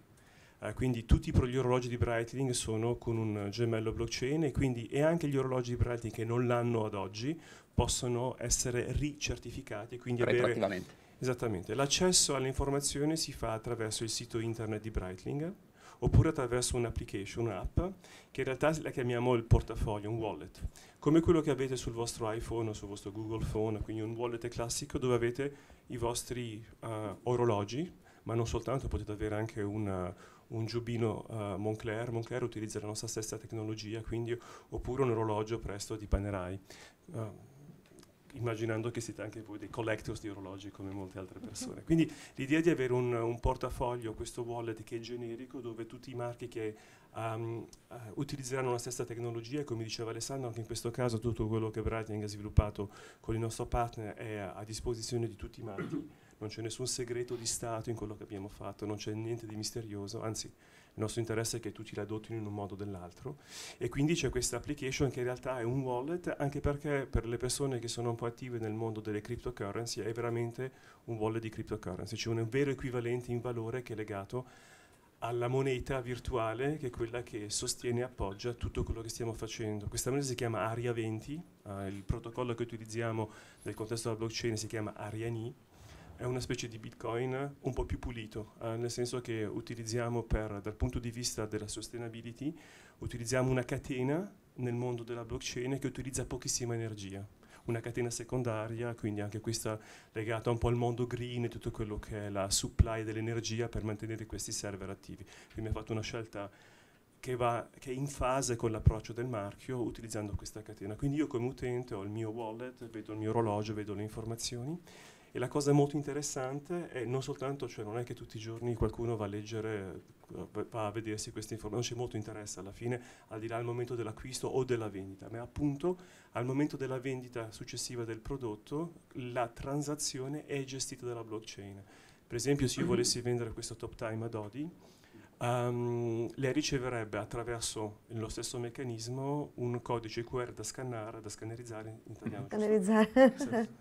Uh, quindi tutti gli orologi di Breitling sono con un gemello blockchain e, quindi, e anche gli orologi di Breitling che non l'hanno ad oggi possono essere ricertificati quindi avere esattamente l'accesso alle informazioni si fa attraverso il sito internet di Breitling oppure attraverso un'application, un'app, che in realtà la chiamiamo il portafoglio, un wallet, come quello che avete sul vostro iPhone o sul vostro Google Phone, quindi un wallet classico dove avete i vostri uh, orologi, ma non soltanto, potete avere anche una, un giubbino uh, Moncler, Moncler utilizza la nostra stessa tecnologia, quindi, oppure un orologio presto di Panerai. Uh, immaginando che siete anche voi dei collectors di orologi come molte altre persone. Quindi l'idea di avere un, un portafoglio, questo wallet che è generico, dove tutti i marchi che um, uh, utilizzeranno la stessa tecnologia, come diceva Alessandro, anche in questo caso tutto quello che Brighting ha sviluppato con il nostro partner è a, a disposizione di tutti i marchi non c'è nessun segreto di Stato in quello che abbiamo fatto, non c'è niente di misterioso, anzi il nostro interesse è che tutti la adottino in un modo o nell'altro e quindi c'è questa application che in realtà è un wallet anche perché per le persone che sono un po' attive nel mondo delle cryptocurrency è veramente un wallet di cryptocurrency, c'è un vero equivalente in valore che è legato alla moneta virtuale che è quella che sostiene e appoggia tutto quello che stiamo facendo. Questa moneta si chiama Aria 20, eh, il protocollo che utilizziamo nel contesto della blockchain si chiama Ariani è una specie di Bitcoin un po' più pulito, eh, nel senso che utilizziamo per, dal punto di vista della sustainability, utilizziamo una catena nel mondo della blockchain che utilizza pochissima energia, una catena secondaria, quindi anche questa legata un po' al mondo green e tutto quello che è la supply dell'energia per mantenere questi server attivi. Quindi ha fatto una scelta che, va, che è in fase con l'approccio del marchio utilizzando questa catena. Quindi io come utente ho il mio wallet, vedo il mio orologio, vedo le informazioni e la cosa molto interessante è non soltanto, cioè non è che tutti i giorni qualcuno va a leggere, va a vedersi queste informazioni, non c'è molto interesse alla fine, al di là del momento dell'acquisto o della vendita, ma appunto al momento della vendita successiva del prodotto la transazione è gestita dalla blockchain. Per esempio se io mm-hmm. volessi vendere questo top time ad Odi, um, ehm, lei riceverebbe attraverso lo stesso meccanismo un codice QR da scannare, da scannerizzare in italiano. Scannerizzare.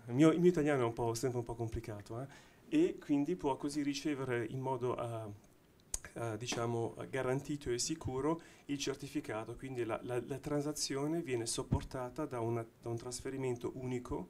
Il, mio, il, mio, italiano è un po', sempre un po' complicato, eh? e quindi può così ricevere in modo uh, Uh, diciamo garantito e sicuro il certificato, quindi la, la, la transazione viene sopportata da, una, da, un trasferimento unico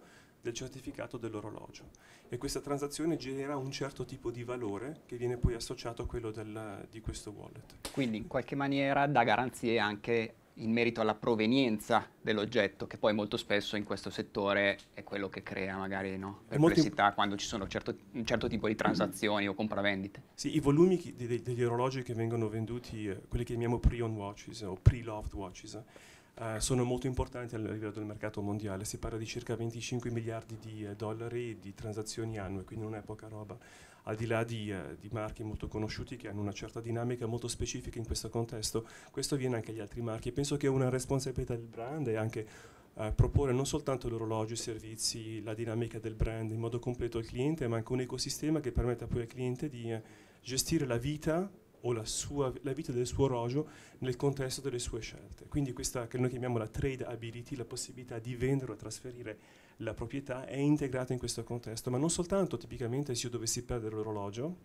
del certificato dell'orologio e questa transazione genera un certo tipo di valore che viene poi associato a quello del, di questo wallet. Quindi in qualche maniera dà garanzie anche in merito alla provenienza dell'oggetto, che poi molto spesso in questo settore è quello che crea magari no, perplessità quando ci sono certo, un certo tipo di transazioni o compravendite. Sì, i volumi degli, degli orologi che vengono venduti, eh, quelli che chiamiamo pre-on watches o pre-loved watches, eh, eh, sono molto importanti a livello del mercato mondiale, si parla di circa 25 miliardi di eh, dollari di transazioni annue, quindi non è poca roba, al di là di, eh, di, marchi molto conosciuti che hanno una certa dinamica molto specifica in questo contesto, questo avviene anche agli altri marchi, penso che una responsabilità del brand è anche eh, proporre non soltanto l'orologio, i servizi, la dinamica del brand in modo completo al cliente, ma anche un ecosistema che permetta poi al cliente di eh, gestire la vita o la, sua, la, vita del suo orologio nel contesto delle sue scelte. Quindi questa che noi chiamiamo la trade ability, la possibilità di vendere o trasferire la proprietà è integrata in questo contesto, ma non soltanto tipicamente se io dovessi perdere l'orologio,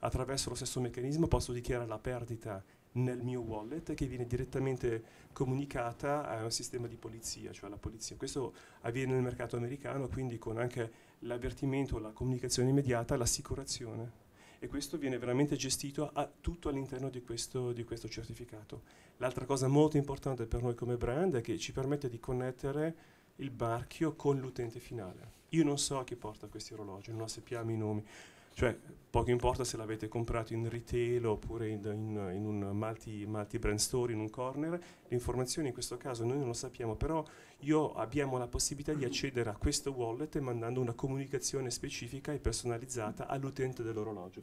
attraverso lo stesso meccanismo posso dichiarare la perdita nel mio wallet che viene direttamente comunicata a un sistema di polizia, cioè alla polizia. Questo avviene nel mercato americano, quindi con anche l'avvertimento, la comunicazione immediata, l'assicurazione e questo viene veramente gestito a, tutto all'interno di, di questo, certificato. L'altra cosa molto importante per noi come brand è che ci permette di connettere il marchio con l'utente finale. Io non so a chi porta questi orologi, non sappiamo i nomi, cioè, poco importa se l'avete comprato in retail oppure in, in, in un multi, multi, brand store, in un corner, le informazioni in questo caso noi non lo sappiamo, però io abbiamo la possibilità di mm-hmm. accedere a questo wallet mandando una comunicazione specifica e personalizzata all'utente dell'orologio.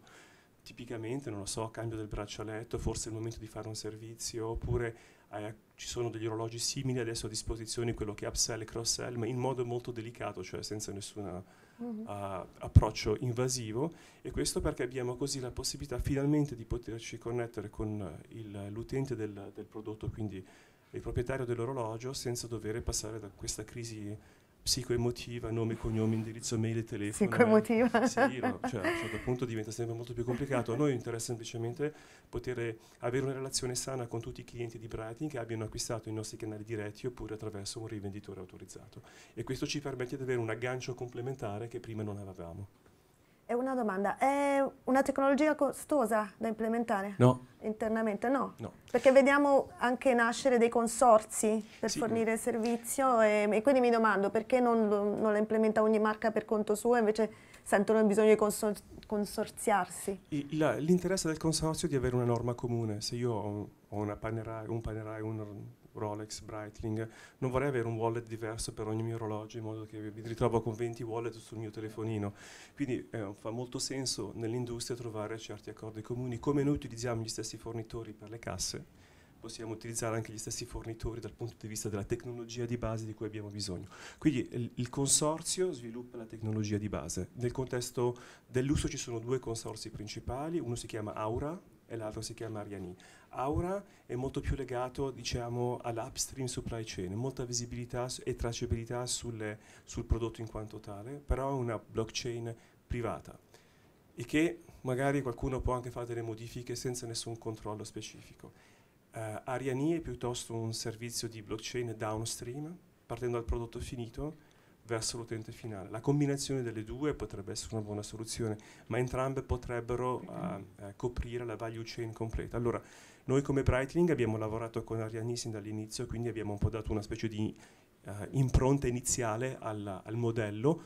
Tipicamente, non lo so, cambio del braccialetto, forse è il momento di fare un servizio, oppure eh, ci sono degli orologi simili adesso a disposizione, quello che è upsell e cross-sell, ma in modo molto delicato, cioè senza nessuna uh approccio invasivo e questo perché abbiamo così la possibilità finalmente di poterci connettere con eh, il, l'utente del, del prodotto, quindi il proprietario dell'orologio, senza dover passare da questa crisi psicoemotiva, nome, cognome, indirizzo mail e telefono. Eh. Psicoemotiva. Eh, sì, no, cioè, a un certo punto diventa sempre molto più complicato. A noi interessa semplicemente poter avere una relazione sana con tutti i clienti di Brighting che abbiano acquistato i nostri canali diretti oppure attraverso un rivenditore autorizzato. E questo ci permette di avere un aggancio complementare che prima non avevamo. È una domanda, è una tecnologia costosa da implementare? No. Internamente no? no. Perché vediamo anche nascere dei consorzi per sì. fornire servizio e, e, quindi mi domando perché non, non, la implementa ogni marca per conto suo e invece sentono il bisogno di consor consorziarsi? L'interesse del consorzio è di avere una norma comune, se io ho, ho una panerai, un panerai, un Rolex, Breitling. Non vorrei avere un wallet diverso per ogni mio orologio in modo che mi ritrovo con 20 wallet sul mio telefonino. Quindi eh, fa molto senso nell'industria trovare certi accordi comuni. Come noi utilizziamo gli stessi fornitori per le casse, possiamo utilizzare anche gli stessi fornitori dal punto di vista della tecnologia di base di cui abbiamo bisogno. Quindi il consorzio sviluppa la tecnologia di base. Nel contesto dell'uso ci sono due consorzi principali, uno si chiama Aura, e l'altro si chiama Ariani. Aura è molto più legato diciamo, all'upstream supply chain, molta visibilità e tracciabilità sulle, sul prodotto in quanto tale, però è una blockchain privata e che magari qualcuno può anche fare delle modifiche senza nessun controllo specifico. Uh, eh, Ariani è piuttosto un servizio di blockchain downstream, partendo dal prodotto finito, verso l'utente finale. La combinazione delle due potrebbe essere una buona soluzione, ma entrambe potrebbero uh, coprire la value chain completa. Allora, noi come Brightling abbiamo lavorato con Ariane sin dall'inizio, quindi abbiamo un po' dato una specie di uh, impronta iniziale alla, al modello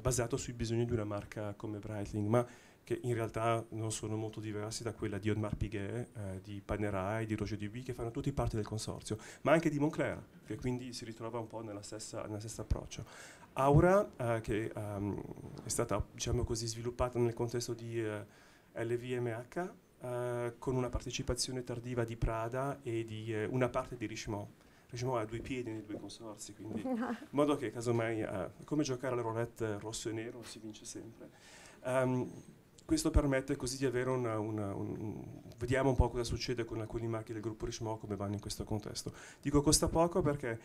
basato sui bisogni di una marca come Brightling, ma che in realtà non sono molto diversi da quella di Audemars Piguet, eh, di Panerai, di Roger Duby, che fanno tutti parte del consorzio, ma anche di Moncler, che quindi si ritrova un po' nella stessa, nella stessa approccio. Aura, eh, che um, è stata diciamo così, sviluppata nel contesto di eh, LVMH, eh, con una partecipazione tardiva di Prada e di eh, una parte di Richemont. Richemont ha due piedi nei due consorsi, quindi in modo che casomai, eh, come giocare alla roulette rosso e nero, si vince sempre. Um, questo permette così di avere una, una un, vediamo un po' cosa succede con alcuni marchi del gruppo Richemont come vanno in questo contesto. Dico costa poco perché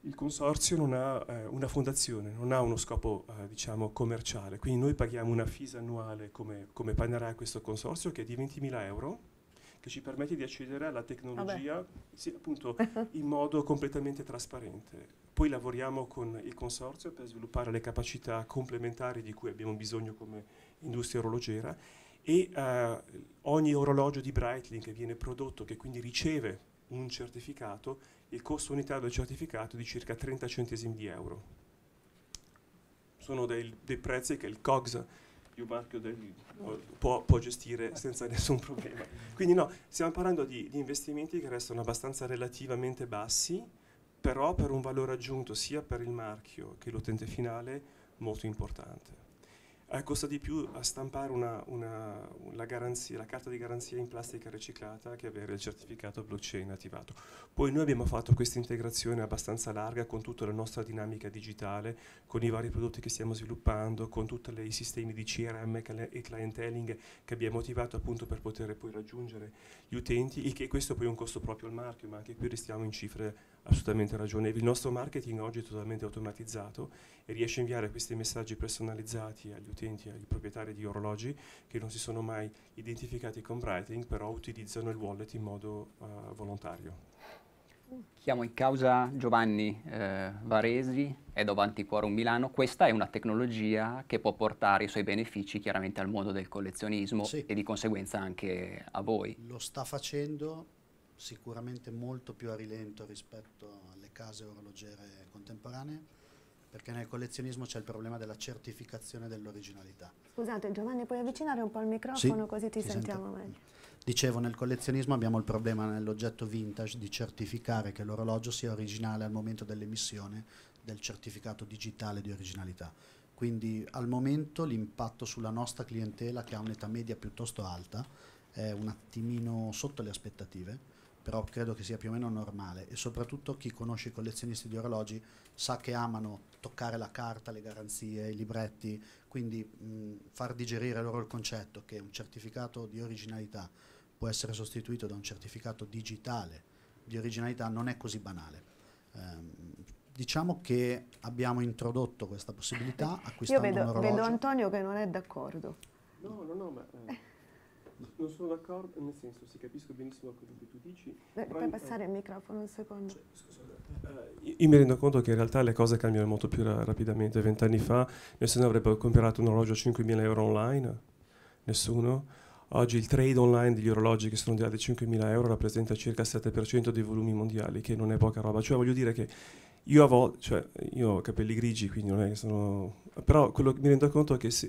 il consorzio non ha eh, una fondazione, non ha uno scopo eh, diciamo commerciale, quindi noi paghiamo una fisa annuale come, come panerà questo consorzio che è di 20.000 euro che ci permette di accedere alla tecnologia sì, appunto, in modo completamente trasparente. Poi lavoriamo con il consorzio per sviluppare le capacità complementari di cui abbiamo bisogno come, industria orologera, e eh, ogni orologio di Breitling che viene prodotto, che quindi riceve un certificato, il costo unitario del certificato è di circa 30 centesimi di euro. Sono dei, dei prezzi che il COGS più marchio del, può, può, gestire senza nessun problema. Quindi no, stiamo parlando di, di investimenti che restano abbastanza relativamente bassi, però per un valore aggiunto sia per il marchio che l'utente finale molto importante. Eh, costa di più a stampare una, una, la, garanzia, la, carta di garanzia in plastica riciclata che avere il certificato blockchain attivato. Poi noi abbiamo fatto questa integrazione abbastanza larga con tutta la nostra dinamica digitale, con i vari prodotti che stiamo sviluppando, con tutti i sistemi di CRM e clienteling che abbiamo attivato appunto per poter poi raggiungere gli utenti, il che questo poi è un costo proprio al marchio, ma anche qui restiamo in cifre assolutamente ragionevoli. Il nostro marketing oggi è totalmente automatizzato e riesce a inviare questi messaggi personalizzati agli utenti, agli proprietari di orologi che non si sono mai identificati con Brighting, però utilizzano il wallet in modo uh, volontario. Chiamo in causa Giovanni eh, Varesi, è davanti Quorum Milano. Questa è una tecnologia che può portare i suoi benefici chiaramente al mondo del collezionismo sì. e di conseguenza anche a voi. Lo sta facendo sicuramente molto più a rilento rispetto alle case orologere contemporanee perché nel collezionismo c'è il problema della certificazione dell'originalità. Scusate Giovanni, puoi avvicinare un po' il microfono sì, così ti, ti sentiamo sento. meglio. Dicevo, nel collezionismo abbiamo il problema nell'oggetto vintage di certificare che l'orologio sia originale al momento dell'emissione del certificato digitale di originalità. Quindi al momento l'impatto sulla nostra clientela, che ha un'età media piuttosto alta, è un attimino sotto le aspettative però credo che sia più o meno normale e soprattutto chi conosce i collezionisti di orologi sa che amano toccare la carta, le garanzie, i libretti, quindi mh, far digerire loro il concetto che un certificato di originalità può essere sostituito da un certificato digitale di originalità non è così banale. Ehm, diciamo che abbiamo introdotto questa possibilità acquistando Io vedo, vedo Antonio che non è d'accordo. No, no, no, ma... Eh. Non sono d'accordo, nel senso, sì, capisco benissimo quello che tu dici. Beh, puoi in, passare eh, il microfono un secondo? Cioè, scusa, uh, eh, io, io, mi rendo conto che in realtà le cose cambiano molto più ra rapidamente. Vent'anni fa nessuno avrebbe comprato un orologio a 5.000 euro online, nessuno. Oggi il trade online degli orologi che sono di là 5.000 euro rappresenta circa il 7% dei volumi mondiali, che non è poca roba. Cioè voglio dire che io, cioè, io ho capelli grigi, quindi non è che sono... Però quello che mi rendo conto è che... Se,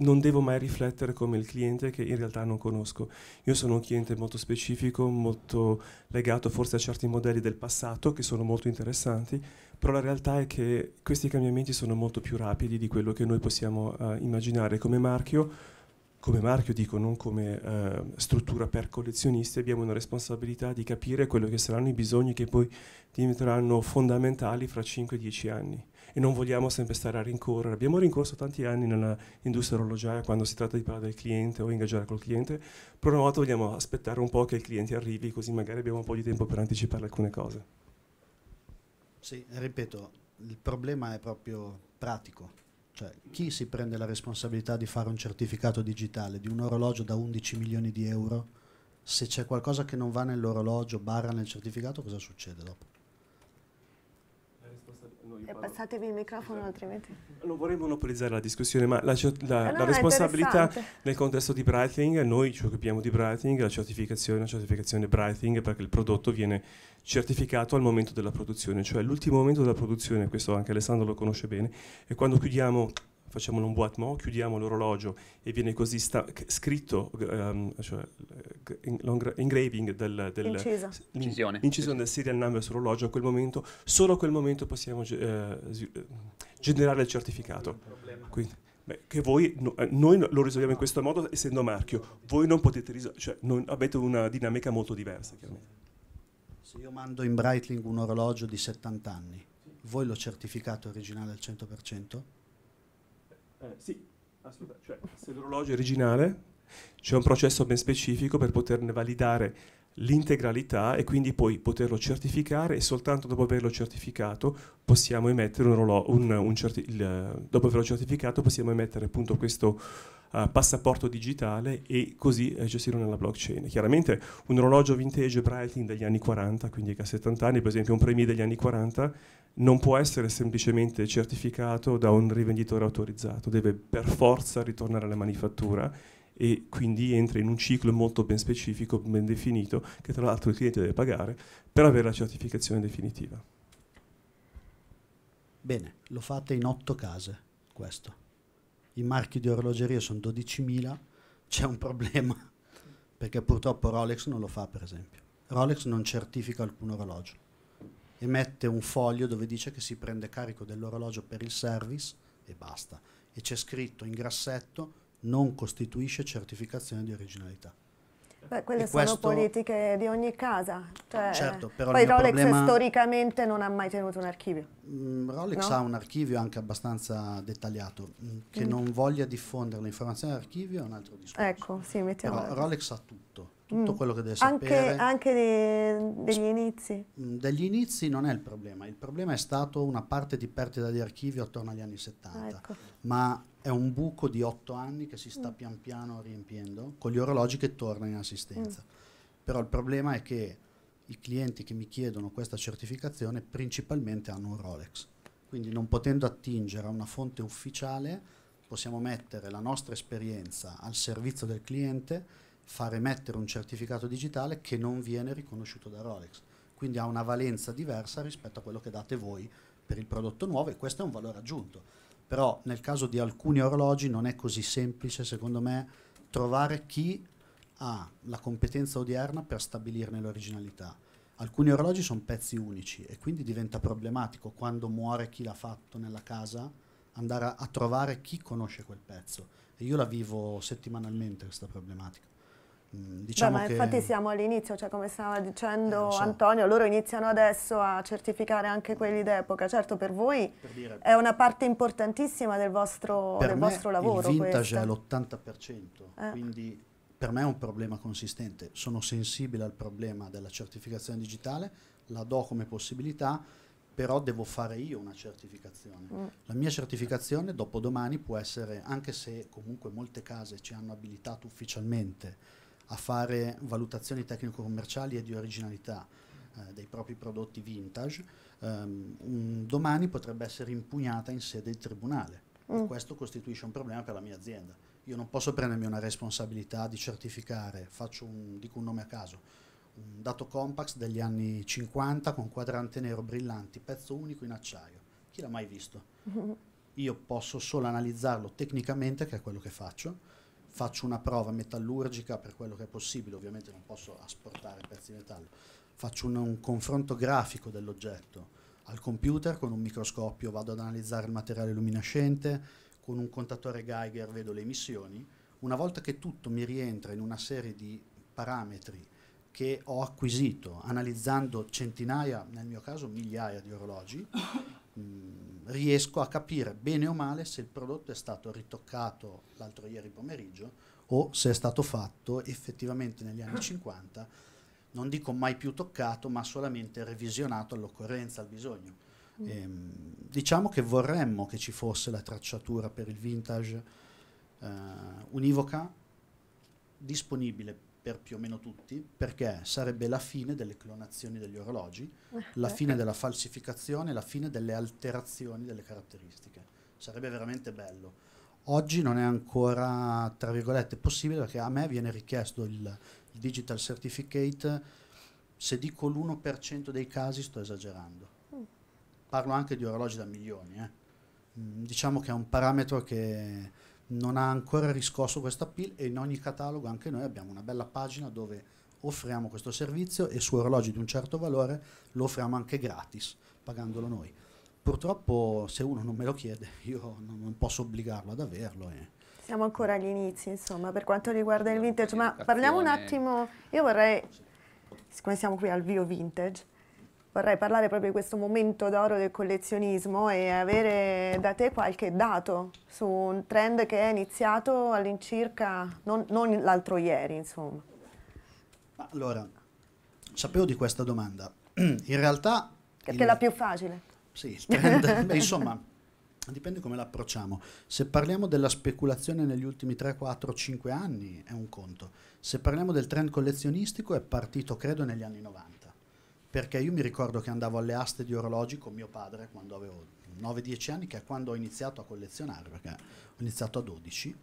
non devo mai riflettere come il cliente che in realtà non conosco. Io sono un cliente molto specifico, molto legato forse a certi modelli del passato che sono molto interessanti, però la realtà è che questi cambiamenti sono molto più rapidi di quello che noi possiamo uh, immaginare come marchio. Come marchio, dico, non come uh, struttura per collezionisti, abbiamo una responsabilità di capire quello che saranno i bisogni che poi diventeranno fondamentali fra 5-10 anni e non vogliamo sempre stare a rincorrere. Abbiamo rincorso tanti anni nell'industria orologiaia quando si tratta di parlare del cliente o ingaggiare col cliente, però una volta vogliamo aspettare un po' che il cliente arrivi così magari abbiamo un po' di tempo per anticipare alcune cose. Sì, ripeto, il problema è proprio pratico. Cioè, chi si prende la responsabilità di fare un certificato digitale di un orologio da 11 milioni di euro? Se c'è qualcosa che non va nell'orologio, barra nel certificato, cosa succede dopo? Eh, e passatevi il microfono esatto. altrimenti. Non vorrei monopolizzare la discussione, ma la, eh, la, no, la responsabilità nel contesto di Brighting, noi ci occupiamo di Brighting, la certificazione, la certificazione Brighting perché il prodotto viene certificato al momento della produzione, cioè l'ultimo momento della produzione, questo anche Alessandro lo conosce bene, e quando chiudiamo facciamo l'omboatement, chiudiamo l'orologio e viene così scritto um, cioè, l'engraving del, del, l'incisione del serial number sull'orologio a quel momento, solo a quel momento possiamo eh, eh, generare il certificato. Quindi, beh, che voi, no, eh, noi lo risolviamo in questo modo essendo marchio, voi non potete risolvere, cioè non, avete una dinamica molto diversa chiaramente. Se io mando in Breitling un orologio di 70 anni, voi lo certificate originale al 100%? Eh, sì, aspetta, cioè, se l'orologio è originale c'è un processo ben specifico per poterne validare l'integralità e quindi poi poterlo certificare e soltanto dopo averlo certificato possiamo emettere un, un, un certi il, dopo averlo certificato possiamo emettere appunto questo eh, passaporto digitale e così eh, gestire nella blockchain. Chiaramente un orologio vintage Breitling degli anni 40, quindi che ha 70 anni, per esempio un Premier degli anni 40, non può essere semplicemente certificato da un rivenditore autorizzato, deve per forza ritornare alla manifattura e quindi entra in un ciclo molto ben specifico, ben definito, che tra l'altro il cliente deve pagare per avere la certificazione definitiva. Bene, lo fate in otto case questo i marchi di orologeria sono 12.000, c'è un problema, perché purtroppo Rolex non lo fa per esempio. Rolex non certifica alcun orologio, emette un foglio dove dice che si prende carico dell'orologio per il service e basta. E c'è scritto in grassetto non costituisce certificazione di originalità. Beh, quelle e sono questo... politiche di ogni casa. Cioè, certo, però poi Rolex problema... storicamente non ha mai tenuto un archivio. Mm, Rolex no? ha un archivio anche abbastanza dettagliato. Mm, che mm. non voglia diffondere le informazioni all'archivio è un altro discorso. Ecco, sì, mettiamo. Però Rolex ha tutto tutto mm. quello che deve sapere. Anche, anche de, degli inizi? Mm, degli inizi non è il problema, il problema è stato una parte di perdita di archivio attorno agli anni 70, ah, ecco. ma è un buco di otto anni che si sta mm. pian piano riempiendo con gli orologi che torna in assistenza. Mm. Però il problema è che i clienti che mi chiedono questa certificazione principalmente hanno un Rolex. Quindi non potendo attingere a una fonte ufficiale possiamo mettere la nostra esperienza al servizio del cliente, fare mettere un certificato digitale che non viene riconosciuto da Rolex. Quindi ha una valenza diversa rispetto a quello che date voi per il prodotto nuovo e questo è un valore aggiunto però nel caso di alcuni orologi non è così semplice secondo me trovare chi ha la competenza odierna per stabilirne l'originalità. Alcuni orologi sono pezzi unici e quindi diventa problematico quando muore chi l'ha fatto nella casa andare a, a trovare chi conosce quel pezzo. E io la vivo settimanalmente questa problematica. Mm, diciamo Beh, ma infatti che... siamo all'inizio, cioè come stava dicendo eh, so. Antonio, loro iniziano adesso a certificare anche quelli d'epoca. Certo, per voi per dire, è una parte importantissima del vostro, del vostro lavoro. Il vintage questo. è l'80%, eh. quindi per me è un problema consistente. Sono sensibile al problema della certificazione digitale, la do come possibilità, però devo fare io una certificazione. Mm. La mia certificazione dopo domani può essere, anche se comunque molte case ci hanno abilitato ufficialmente, a fare valutazioni tecnico-commerciali e di originalità eh, dei propri prodotti vintage, ehm, un, domani potrebbe essere impugnata in sede di tribunale. Mm. E questo costituisce un problema per la mia azienda. Io non posso prendermi una responsabilità di certificare, faccio un, dico un nome a caso, un dato compact degli anni 50 con quadrante nero brillanti, pezzo unico in acciaio. Chi l'ha mai visto? Mm -hmm. Io posso solo analizzarlo tecnicamente, che è quello che faccio, faccio una prova metallurgica per quello che è possibile, ovviamente non posso asportare pezzi di metallo, faccio un, un confronto grafico dell'oggetto al computer con un microscopio, vado ad analizzare il materiale luminescente, con un contatore Geiger vedo le emissioni, una volta che tutto mi rientra in una serie di parametri che ho acquisito analizzando centinaia, nel mio caso migliaia di orologi, mh, mm, riesco a capire bene o male se il prodotto è stato ritoccato l'altro ieri pomeriggio o se è stato fatto effettivamente negli anni 50, non dico mai più toccato, ma solamente revisionato all'occorrenza, al bisogno. Mm. Ehm, diciamo che vorremmo che ci fosse la tracciatura per il vintage eh, univoca disponibile per più o meno tutti, perché sarebbe la fine delle clonazioni degli orologi, la eh. fine della falsificazione, la fine delle alterazioni delle caratteristiche. Sarebbe veramente bello. Oggi non è ancora, tra virgolette, possibile perché a me viene richiesto il, il digital certificate. Se dico l'1% dei casi sto esagerando. Mm. Parlo anche di orologi da milioni. Eh. Mm, diciamo che è un parametro che non ha ancora riscosso questo appeal e in ogni catalogo anche noi abbiamo una bella pagina dove offriamo questo servizio e su orologi di un certo valore lo offriamo anche gratis, pagandolo noi. Purtroppo se uno non me lo chiede io non posso obbligarlo ad averlo. Eh. Siamo ancora agli inizi insomma per quanto riguarda il vintage, ma parliamo un attimo, io vorrei, siccome siamo qui al Vio Vintage, vorrei parlare proprio di questo momento d'oro del collezionismo e avere da te qualche dato su un trend che è iniziato all'incirca, non, non l'altro ieri, insomma. Allora, sapevo di questa domanda. In realtà... Perché il, è la più facile. Sì, trend, beh, insomma, dipende come l'approcciamo. Se parliamo della speculazione negli ultimi 3, 4, 5 anni è un conto. Se parliamo del trend collezionistico è partito, credo, negli anni 90 perché io mi ricordo che andavo alle aste di orologi con mio padre quando avevo 9-10 anni, che è quando ho iniziato a collezionare, perché ho iniziato a 12.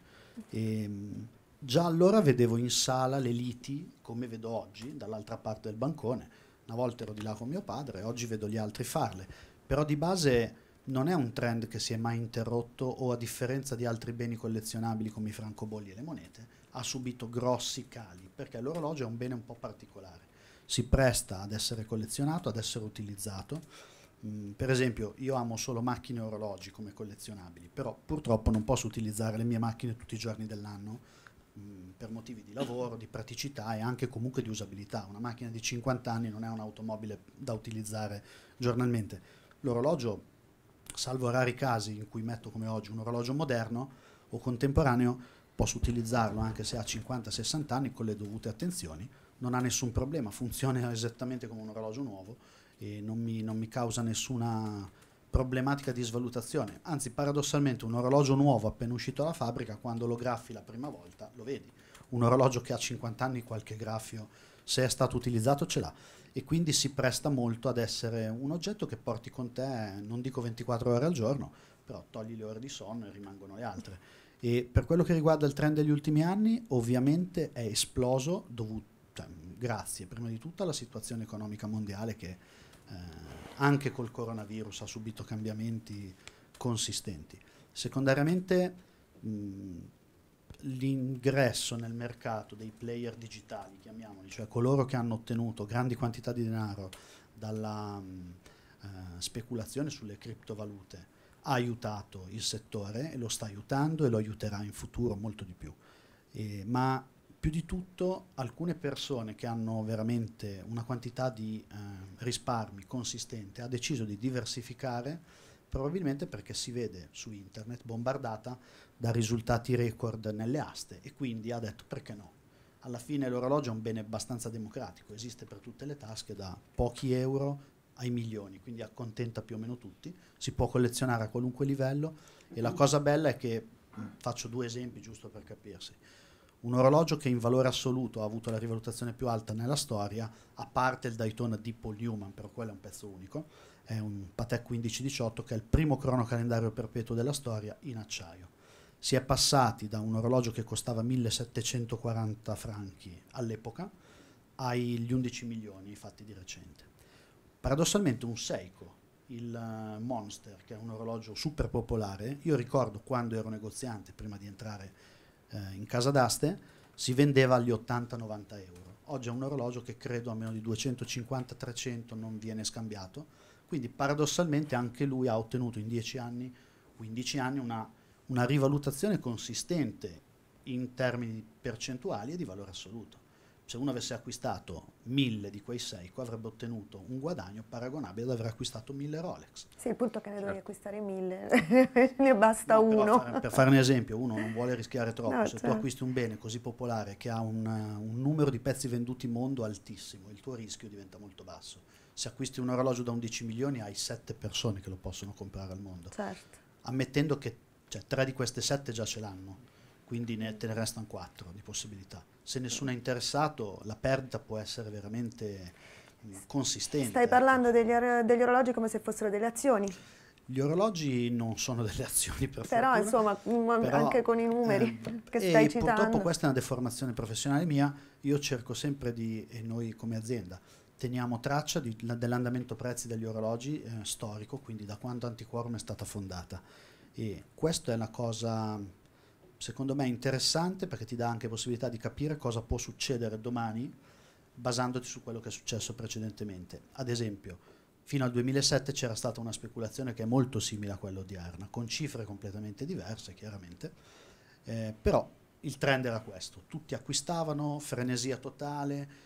E, ehm, già allora vedevo in sala le liti come vedo oggi dall'altra parte del bancone. Una volta ero di là con mio padre, oggi vedo gli altri farle. Però di base non è un trend che si è mai interrotto o a differenza di altri beni collezionabili come i francobolli e le monete, ha subito grossi cali, perché l'orologio è un bene un po' particolare si presta ad essere collezionato, ad essere utilizzato. Mm, per esempio, io amo solo macchine e orologi come collezionabili, però purtroppo non posso utilizzare le mie macchine tutti i giorni dell'anno mm, per motivi di lavoro, di praticità e anche comunque di usabilità. Una macchina di 50 anni non è un'automobile da utilizzare giornalmente. L'orologio, salvo rari casi in cui metto come oggi un orologio moderno o contemporaneo, posso utilizzarlo anche se ha 50-60 anni con le dovute attenzioni non ha nessun problema, funziona esattamente come un orologio nuovo e non mi, non mi causa nessuna problematica di svalutazione. Anzi, paradossalmente, un orologio nuovo appena uscito dalla fabbrica, quando lo graffi la prima volta, lo vedi. Un orologio che ha 50 anni, qualche graffio, se è stato utilizzato, ce l'ha. E quindi si presta molto ad essere un oggetto che porti con te, non dico 24 ore al giorno, però togli le ore di sonno e rimangono le altre. E per quello che riguarda il trend degli ultimi anni, ovviamente è esploso dovuto cioè, grazie prima di tutto alla situazione economica mondiale che eh, anche col coronavirus ha subito cambiamenti consistenti. Secondariamente mh, l'ingresso nel mercato dei player digitali, chiamiamoli, cioè coloro che hanno ottenuto grandi quantità di denaro dalla mh, eh, speculazione sulle criptovalute, ha aiutato il settore e lo sta aiutando e lo aiuterà in futuro molto di più. Eh, ma più di tutto alcune persone che hanno veramente una quantità di eh, risparmi consistente ha deciso di diversificare probabilmente perché si vede su internet bombardata da risultati record nelle aste e quindi ha detto perché no. Alla fine l'orologio è un bene abbastanza democratico, esiste per tutte le tasche da pochi euro ai milioni, quindi accontenta più o meno tutti, si può collezionare a qualunque livello e la cosa bella è che, faccio due esempi giusto per capirsi, un orologio che in valore assoluto ha avuto la rivalutazione più alta nella storia, a parte il Daytona di Paul Newman, però quello è un pezzo unico, è un Patek 1518 che è il primo cronocalendario perpetuo della storia in acciaio. Si è passati da un orologio che costava 1740 franchi all'epoca agli 11 milioni fatti di recente. Paradossalmente un Seiko, il eh, Monster, che è un orologio super popolare, io ricordo quando ero negoziante, prima di entrare in eh, in casa d'aste, si vendeva agli 80-90 euro. Oggi è un orologio che credo a meno di 250-300 non viene scambiato, quindi paradossalmente anche lui ha ottenuto in 10 anni, 15 anni una, una rivalutazione consistente in termini percentuali e di valore assoluto se uno avesse acquistato mille di quei Seiko avrebbe ottenuto un guadagno paragonabile ad aver acquistato mille Rolex. Sì, il punto è che ne certo. devi acquistare mille, ne basta no, uno. Far, per fare un esempio, uno non vuole rischiare troppo, no, se certo. tu acquisti un bene così popolare che ha un, un numero di pezzi venduti in mondo altissimo, il tuo rischio diventa molto basso. Se acquisti un orologio da 11 milioni hai 7 persone che lo possono comprare al mondo. Certo. Ammettendo che cioè, 3 di queste 7 già ce l'hanno quindi ne, te ne restano quattro di possibilità. Se nessuno è interessato, la perdita può essere veramente eh, consistente. Stai parlando degli, or degli orologi come se fossero delle azioni? Gli orologi non sono delle azioni per Però, fortuna, insomma, mm, però, anche con i numeri eh, che stai e citando. Purtroppo questa è una deformazione professionale mia, io cerco sempre di, e noi come azienda, teniamo traccia dell'andamento prezzi degli orologi eh, storico, quindi da quando Antiquorum è stata fondata. E questa è una cosa secondo me interessante perché ti dà anche possibilità di capire cosa può succedere domani basandoti su quello che è successo precedentemente. Ad esempio, fino al 2007 c'era stata una speculazione che è molto simile a quella odierna, con cifre completamente diverse chiaramente, eh, però il trend era questo, tutti acquistavano, frenesia totale,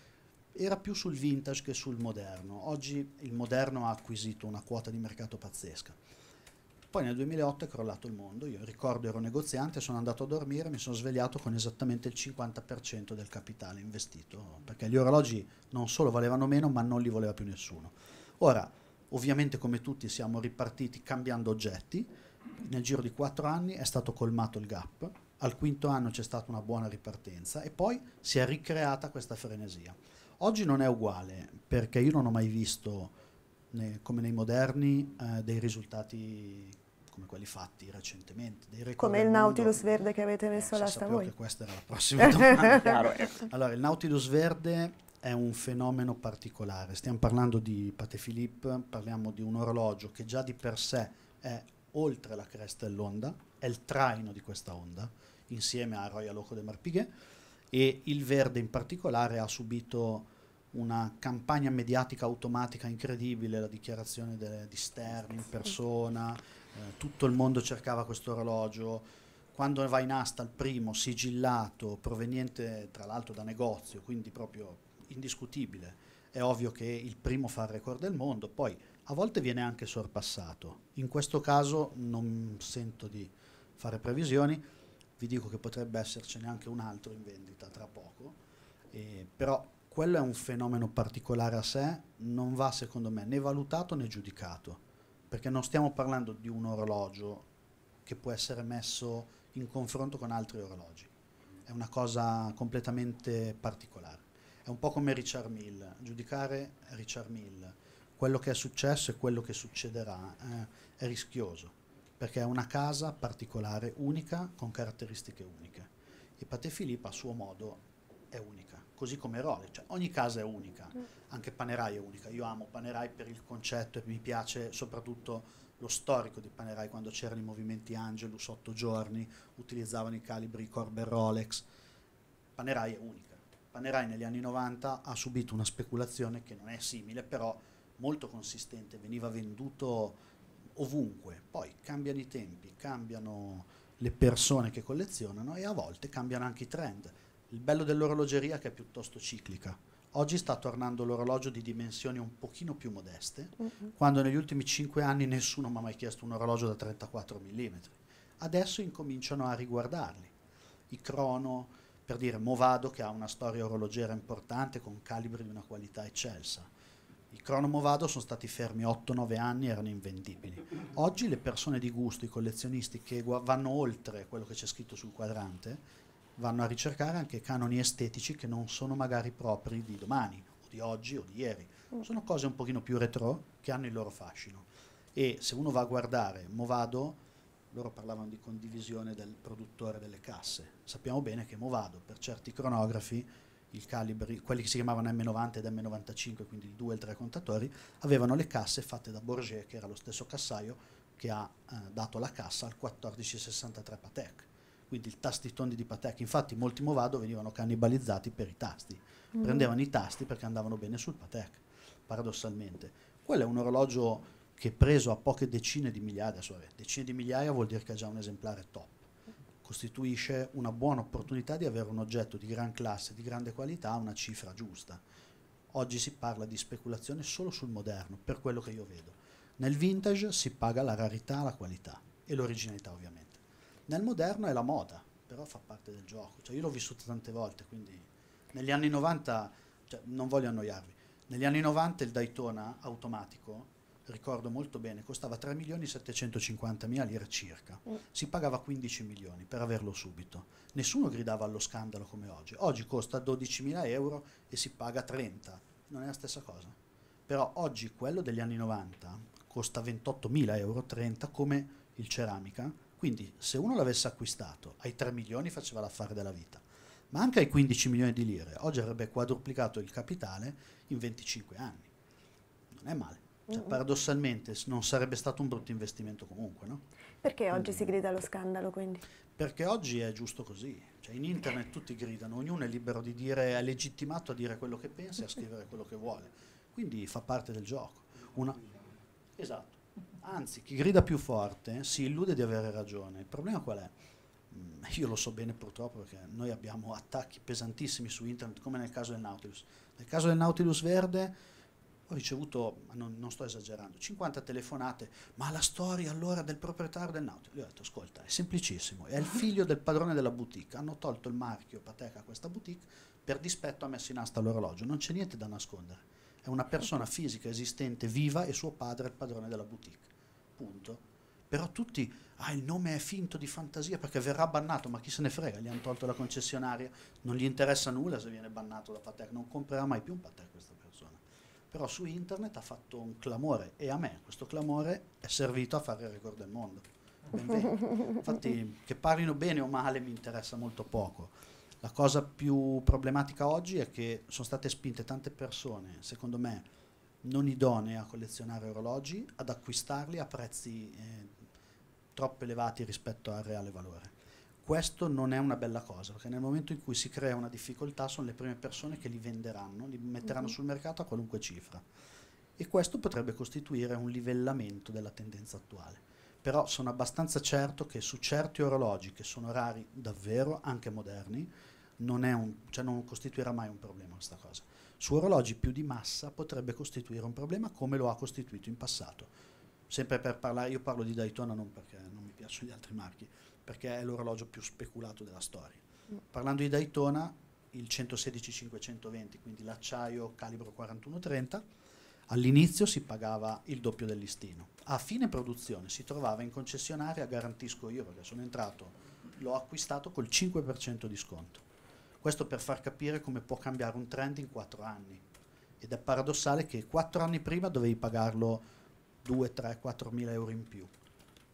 era più sul vintage che sul moderno, oggi il moderno ha acquisito una quota di mercato pazzesca poi nel 2008 è crollato il mondo, io ricordo ero negoziante, sono andato a dormire, mi sono svegliato con esattamente il 50% del capitale investito, perché gli orologi non solo valevano meno, ma non li voleva più nessuno. Ora, ovviamente come tutti siamo ripartiti cambiando oggetti, nel giro di quattro anni è stato colmato il gap, al quinto anno c'è stata una buona ripartenza e poi si è ricreata questa frenesia. Oggi non è uguale, perché io non ho mai visto... Nei, come nei moderni, eh, dei risultati come quelli fatti recentemente. come il Nautilus mondo. verde che avete eh, messo eh, all'asta voi. che questa era la prossima domanda. Eh. allora, il Nautilus verde è un fenomeno particolare. Stiamo parlando di Patephilippe, parliamo di un orologio che già di per sé è oltre la cresta dell'onda, è il traino di questa onda, insieme a Royal Oco de Marpighe, e il verde in particolare ha subito una campagna mediatica automatica incredibile, la dichiarazione de, di Stern in persona, eh, tutto il mondo cercava questo orologio, quando va in asta il primo sigillato, proveniente tra l'altro da negozio, quindi proprio indiscutibile, è ovvio che il primo fa il record del mondo, poi a volte viene anche sorpassato, in questo caso non sento di fare previsioni, vi dico che potrebbe essercene anche un altro in vendita tra poco, eh, però quello è un fenomeno particolare a sé, non va secondo me né valutato né giudicato perché non stiamo parlando di un orologio che può essere messo in confronto con altri orologi, è una cosa completamente particolare. È un po' come Richard Mill, giudicare Richard Mill, quello che è successo e quello che succederà eh, è rischioso, perché è una casa particolare, unica, con caratteristiche uniche. E Pate Filippo a suo modo è unica, così come Role, cioè ogni casa è unica, mm. anche Panerai è unica. Io amo Panerai per il concetto e mi piace soprattutto lo storico di Panerai quando c'erano i movimenti Angelus, otto giorni, utilizzavano i calibri Corber Rolex. Panerai è unica. Panerai negli anni 90 ha subito una speculazione che non è simile, però molto consistente, veniva venduto ovunque. Poi cambiano i tempi, cambiano le persone che collezionano e a volte cambiano anche i trend. Il bello dell'orologeria è che è piuttosto ciclica. Oggi sta tornando l'orologio di dimensioni un pochino più modeste, mm-hmm. quando negli ultimi 5 anni nessuno mi ha mai chiesto un orologio da 34 mm. Adesso incominciano a riguardarli. I crono, per dire Movado che ha una storia orologera importante con calibri di una qualità eccelsa. I crono Movado sono stati fermi 8-9 anni, e erano invendibili. Oggi le persone di gusto, i collezionisti che vanno oltre quello che c'è scritto sul quadrante, vanno a ricercare anche canoni estetici che non sono magari propri di domani o di oggi o di ieri. Mm. Sono cose un pochino più retro che hanno il loro fascino. E se uno va a guardare Movado, loro parlavano di condivisione del produttore delle casse. Sappiamo bene che Movado, per certi cronografi, calibri, quelli che si chiamavano M90 ed M95, quindi il 2 e il 3 contatori, avevano le casse fatte da Bourget, che era lo stesso cassaio che ha eh, dato la cassa al 1463 Patek quindi il tondi di Patek. Infatti molti Movado venivano cannibalizzati per i tasti, mm. prendevano i tasti perché andavano bene sul Patek, paradossalmente. Quello è un orologio che preso a poche decine di migliaia, adesso vabbè, decine di migliaia vuol dire che è già un esemplare top, costituisce una buona opportunità di avere un oggetto di gran classe, di grande qualità, a una cifra giusta. Oggi si parla di speculazione solo sul moderno, per quello che io vedo. Nel vintage si paga la rarità, la qualità e l'originalità ovviamente. Nel moderno è la moda, però fa parte del gioco. Cioè, io l'ho vissuto tante volte, quindi negli anni 90, cioè, non voglio annoiarvi, negli anni 90 il Daytona automatico, ricordo molto bene, costava 3 milioni e 750 mila lire circa, mm. si pagava 15 milioni per averlo subito, nessuno gridava allo scandalo come oggi, oggi costa 12 mila euro e si paga 30, non è la stessa cosa, però oggi quello degli anni 90 costa 28 mila euro, 30 come il ceramica, quindi se uno l'avesse acquistato ai 3 milioni faceva l'affare della vita, ma anche ai 15 milioni di lire, oggi avrebbe quadruplicato il capitale in 25 anni. Non è male. Cioè, paradossalmente non sarebbe stato un brutto investimento comunque, no? Perché oggi si grida allo scandalo quindi? Perché oggi è giusto così, cioè, in internet eh. tutti gridano, ognuno è libero di dire, è legittimato a dire quello che pensa e a scrivere quello che vuole, quindi fa parte del gioco. Una... Esatto. Anzi, chi grida più forte si illude di avere ragione. Il problema qual è? Mm, io lo so bene purtroppo perché noi abbiamo attacchi pesantissimi su internet, come nel caso del Nautilus. Nel caso del Nautilus verde ho ricevuto, non, non sto esagerando, 50 telefonate, ma la storia allora del proprietario del Nautilus. Gli ho detto, ascolta, è semplicissimo, è il figlio del padrone della boutique, hanno tolto il marchio Pateca a questa boutique, per dispetto ha messo in asta l'orologio, non c'è niente da nascondere. È una persona fisica esistente, viva e suo padre è il padrone della boutique appunto. Però tutti, ah il nome è finto di fantasia perché verrà bannato, ma chi se ne frega, gli hanno tolto la concessionaria, non gli interessa nulla se viene bannato da Patek, non comprerà mai più un Patek questa persona. Però su internet ha fatto un clamore e a me questo clamore è servito a fare il record del mondo. Infatti che parlino bene o male mi interessa molto poco. La cosa più problematica oggi è che sono state spinte tante persone, secondo me, non idonee a collezionare orologi, ad acquistarli a prezzi eh, troppo elevati rispetto al reale valore. Questo non è una bella cosa, perché nel momento in cui si crea una difficoltà sono le prime persone che li venderanno, li metteranno mm-hmm. sul mercato a qualunque cifra. E questo potrebbe costituire un livellamento della tendenza attuale. Però sono abbastanza certo che su certi orologi, che sono rari davvero, anche moderni, non, un, cioè non costituirà mai un problema questa cosa su orologi più di massa potrebbe costituire un problema come lo ha costituito in passato. Sempre per parlare, io parlo di Daytona non perché non mi piacciono gli altri marchi, perché è l'orologio più speculato della storia. Mm. Parlando di Daytona, il 116-520, quindi l'acciaio calibro 4130, all'inizio si pagava il doppio del listino. A fine produzione si trovava in concessionaria, garantisco io perché sono entrato, l'ho acquistato col 5% di sconto. Questo per far capire come può cambiare un trend in quattro anni. Ed è paradossale che quattro anni prima dovevi pagarlo 2, 3, 4 mila euro in più.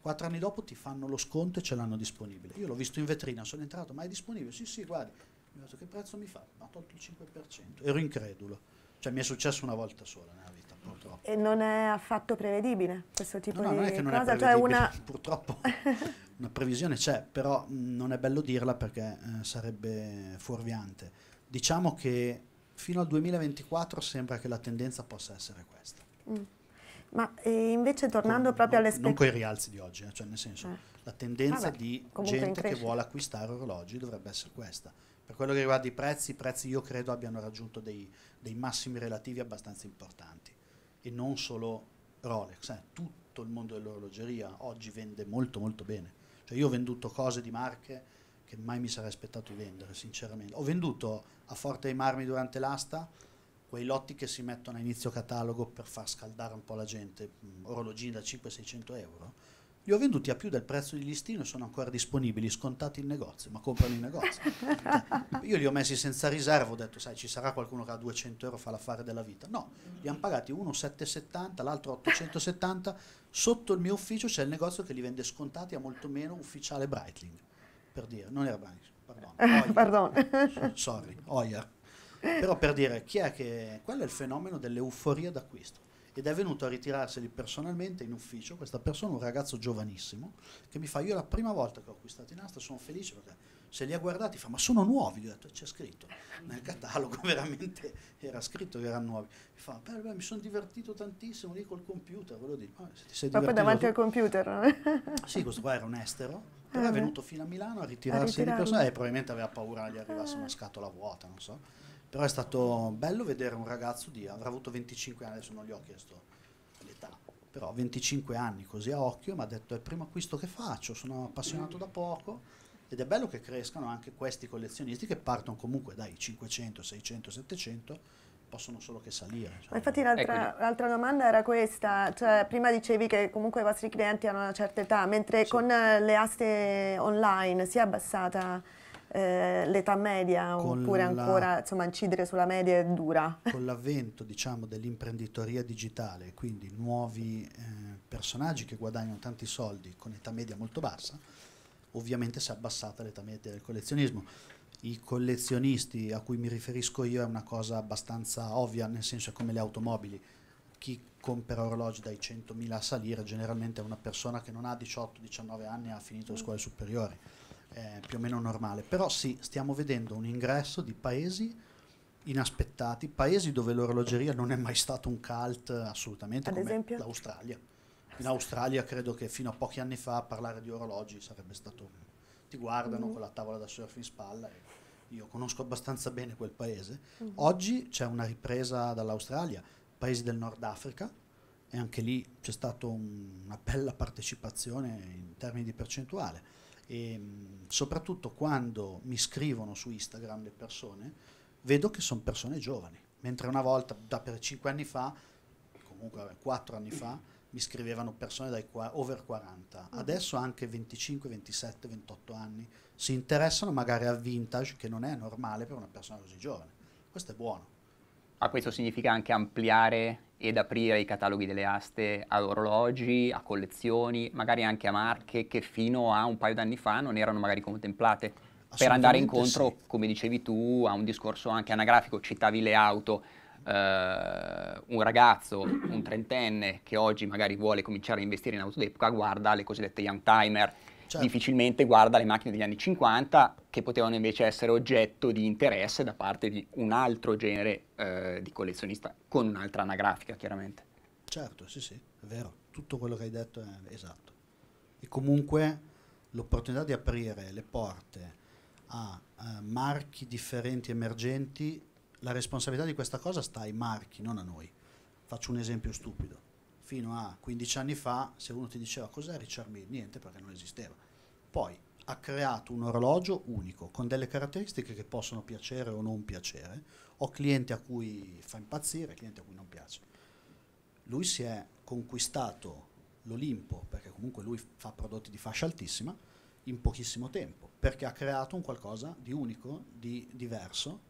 Quattro anni dopo ti fanno lo sconto e ce l'hanno disponibile. Io l'ho visto in vetrina, sono entrato, ma è disponibile? Sì, sì, guardi. Mi ha detto che prezzo mi fa? Ma tolto il 5%. Ero incredulo. Cioè mi è successo una volta sola nella vita purtroppo. E non è affatto prevedibile questo tipo no, no, di non cosa? È cioè una... Purtroppo una previsione c'è, però mm, non è bello dirla perché eh, sarebbe fuorviante. Diciamo che fino al 2024 sembra che la tendenza possa essere questa. Mm. Ma eh, invece tornando Con, proprio non, alle Non con i rialzi di oggi, eh, cioè nel senso, eh. la tendenza Vabbè, di gente che vuole acquistare orologi dovrebbe essere questa. Per quello che riguarda i prezzi, i prezzi io credo abbiano raggiunto dei, dei massimi relativi abbastanza importanti e non solo Rolex, eh, tutto il mondo dell'orologeria oggi vende molto molto bene. Cioè io ho venduto cose di marche che mai mi sarei aspettato di vendere, sinceramente. Ho venduto a Forte dei Marmi durante l'asta quei lotti che si mettono a inizio catalogo per far scaldare un po' la gente, mm, orologi da 500-600 euro li ho venduti a più del prezzo di listino e sono ancora disponibili, scontati in negozio, ma comprano in negozio. Io li ho messi senza riserva, ho detto, sai, ci sarà qualcuno che a 200 euro fa l'affare della vita. No, li hanno pagati uno 770, l'altro 870, sotto il mio ufficio c'è il negozio che li vende scontati a molto meno ufficiale Breitling, per dire, non era Breitling, pardon, pardon. sorry, Oyer. Però per dire, chi è che... quello è il fenomeno dell'euforia d'acquisto ed è venuto a ritirarseli personalmente in ufficio. Questa persona, un ragazzo giovanissimo, che mi fa: Io la prima volta che ho acquistato i nastri sono felice perché se li ha guardati fa: Ma sono nuovi? Gli ho detto: C'è scritto nel catalogo, veramente era scritto che erano nuovi. Mi fa: beh, beh, mi sono divertito tantissimo lì col computer. Volevo dire, ma se ti sei Proprio davanti tu? al computer. sì, questo qua era un estero. Ah, però ah, è venuto fino a Milano a ritirarsi di persona e probabilmente aveva paura che gli ah. arrivasse una scatola vuota, non so. Però è stato bello vedere un ragazzo di, avrà avuto 25 anni, adesso non gli ho chiesto l'età, però 25 anni così a occhio, mi ha detto è il primo acquisto che faccio, sono appassionato da poco ed è bello che crescano anche questi collezionisti che partono comunque dai 500, 600, 700 possono solo che salire. Cioè. infatti l'altra, ecco, l'altra, domanda era questa, cioè, prima dicevi che comunque i vostri clienti hanno una certa età, mentre sì. con le aste online si è abbassata eh, l'età media con oppure la, ancora insomma, incidere sulla media è dura. Con l'avvento diciamo, dell'imprenditoria digitale, quindi nuovi eh, personaggi che guadagnano tanti soldi con età media molto bassa, ovviamente si è abbassata l'età media del collezionismo. I collezionisti a cui mi riferisco io è una cosa abbastanza ovvia, nel senso è come le automobili. Chi compra orologi dai 100.000 a salire generalmente è una persona che non ha 18-19 anni e ha finito le scuole superiori eh, più o meno normale. Però sì, stiamo vedendo un ingresso di paesi inaspettati, paesi dove l'orologeria non è mai stato un cult assolutamente, Ad come esempio? l'Australia. In Australia credo che fino a pochi anni fa parlare di orologi sarebbe stato... Ti guardano mm-hmm. con la tavola da surf in spalla. E, io conosco abbastanza bene quel paese. Mm-hmm. Oggi c'è una ripresa dall'Australia, paesi del Nord Africa, e anche lì c'è stata un, una bella partecipazione in termini di percentuale e ehm, soprattutto quando mi scrivono su Instagram le persone, vedo che sono persone giovani, mentre una volta, da per 5 anni fa, comunque 4 anni fa, mi scrivevano persone dai over 40, mm. adesso anche 25, 27, 28 anni, si interessano magari a vintage che non è normale per una persona così giovane. Questo è buono. Ma questo significa anche ampliare ed aprire i cataloghi delle aste ad orologi, a collezioni, magari anche a marche che fino a un paio d'anni fa non erano magari contemplate. Per andare incontro, sì. come dicevi tu, a un discorso anche anagrafico, citavi le auto. Uh, un ragazzo, un trentenne che oggi magari vuole cominciare a investire in auto d'epoca, guarda le cosiddette young timer certo. difficilmente guarda le macchine degli anni 50 che potevano invece essere oggetto di interesse da parte di un altro genere eh, di collezionista con un'altra anagrafica chiaramente. Certo, sì sì, è vero, tutto quello che hai detto è esatto. E comunque l'opportunità di aprire le porte a eh, marchi differenti emergenti, la responsabilità di questa cosa sta ai marchi, non a noi. Faccio un esempio stupido fino a 15 anni fa, se uno ti diceva cos'è Richard Mille, niente perché non esisteva. Poi ha creato un orologio unico con delle caratteristiche che possono piacere o non piacere. Ho clienti a cui fa impazzire, clienti a cui non piace. Lui si è conquistato l'Olimpo, perché comunque lui fa prodotti di fascia altissima, in pochissimo tempo, perché ha creato un qualcosa di unico, di diverso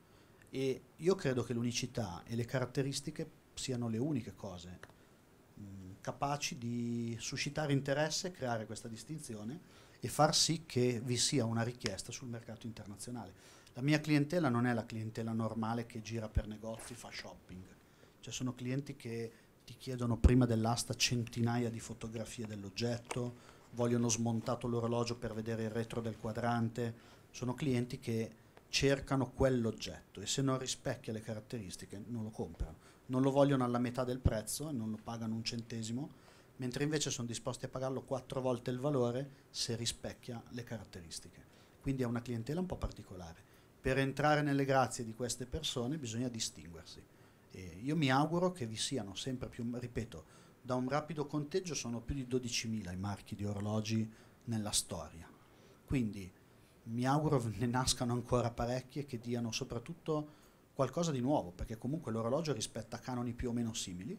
e io credo che l'unicità e le caratteristiche siano le uniche cose capaci di suscitare interesse, creare questa distinzione e far sì che vi sia una richiesta sul mercato internazionale. La mia clientela non è la clientela normale che gira per negozi, fa shopping, cioè sono clienti che ti chiedono prima dell'asta centinaia di fotografie dell'oggetto, vogliono smontato l'orologio per vedere il retro del quadrante, sono clienti che cercano quell'oggetto e se non rispecchia le caratteristiche non lo comprano non lo vogliono alla metà del prezzo e non lo pagano un centesimo, mentre invece sono disposti a pagarlo quattro volte il valore se rispecchia le caratteristiche. Quindi è una clientela un po' particolare. Per entrare nelle grazie di queste persone bisogna distinguersi. E io mi auguro che vi siano sempre più, ripeto, da un rapido conteggio sono più di 12.000 i marchi di orologi nella storia. Quindi mi auguro ne nascano ancora parecchie che diano soprattutto qualcosa di nuovo, perché comunque l'orologio rispetta canoni più o meno simili.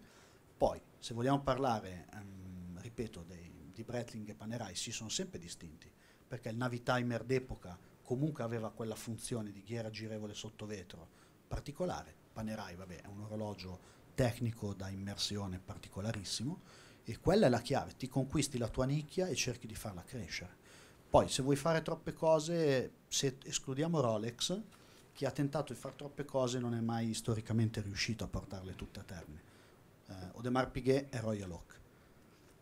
Poi, se vogliamo parlare, um, ripeto, dei, di Bretling e Panerai, si sono sempre distinti, perché il Navitimer d'epoca comunque aveva quella funzione di ghiera girevole sotto vetro particolare, Panerai vabbè, è un orologio tecnico da immersione particolarissimo, e quella è la chiave, ti conquisti la tua nicchia e cerchi di farla crescere. Poi se vuoi fare troppe cose, se escludiamo Rolex, chi ha tentato di fare troppe cose non è mai storicamente riuscito a portarle tutte a termine. Eh, Odemar Piguet e Royal Oak.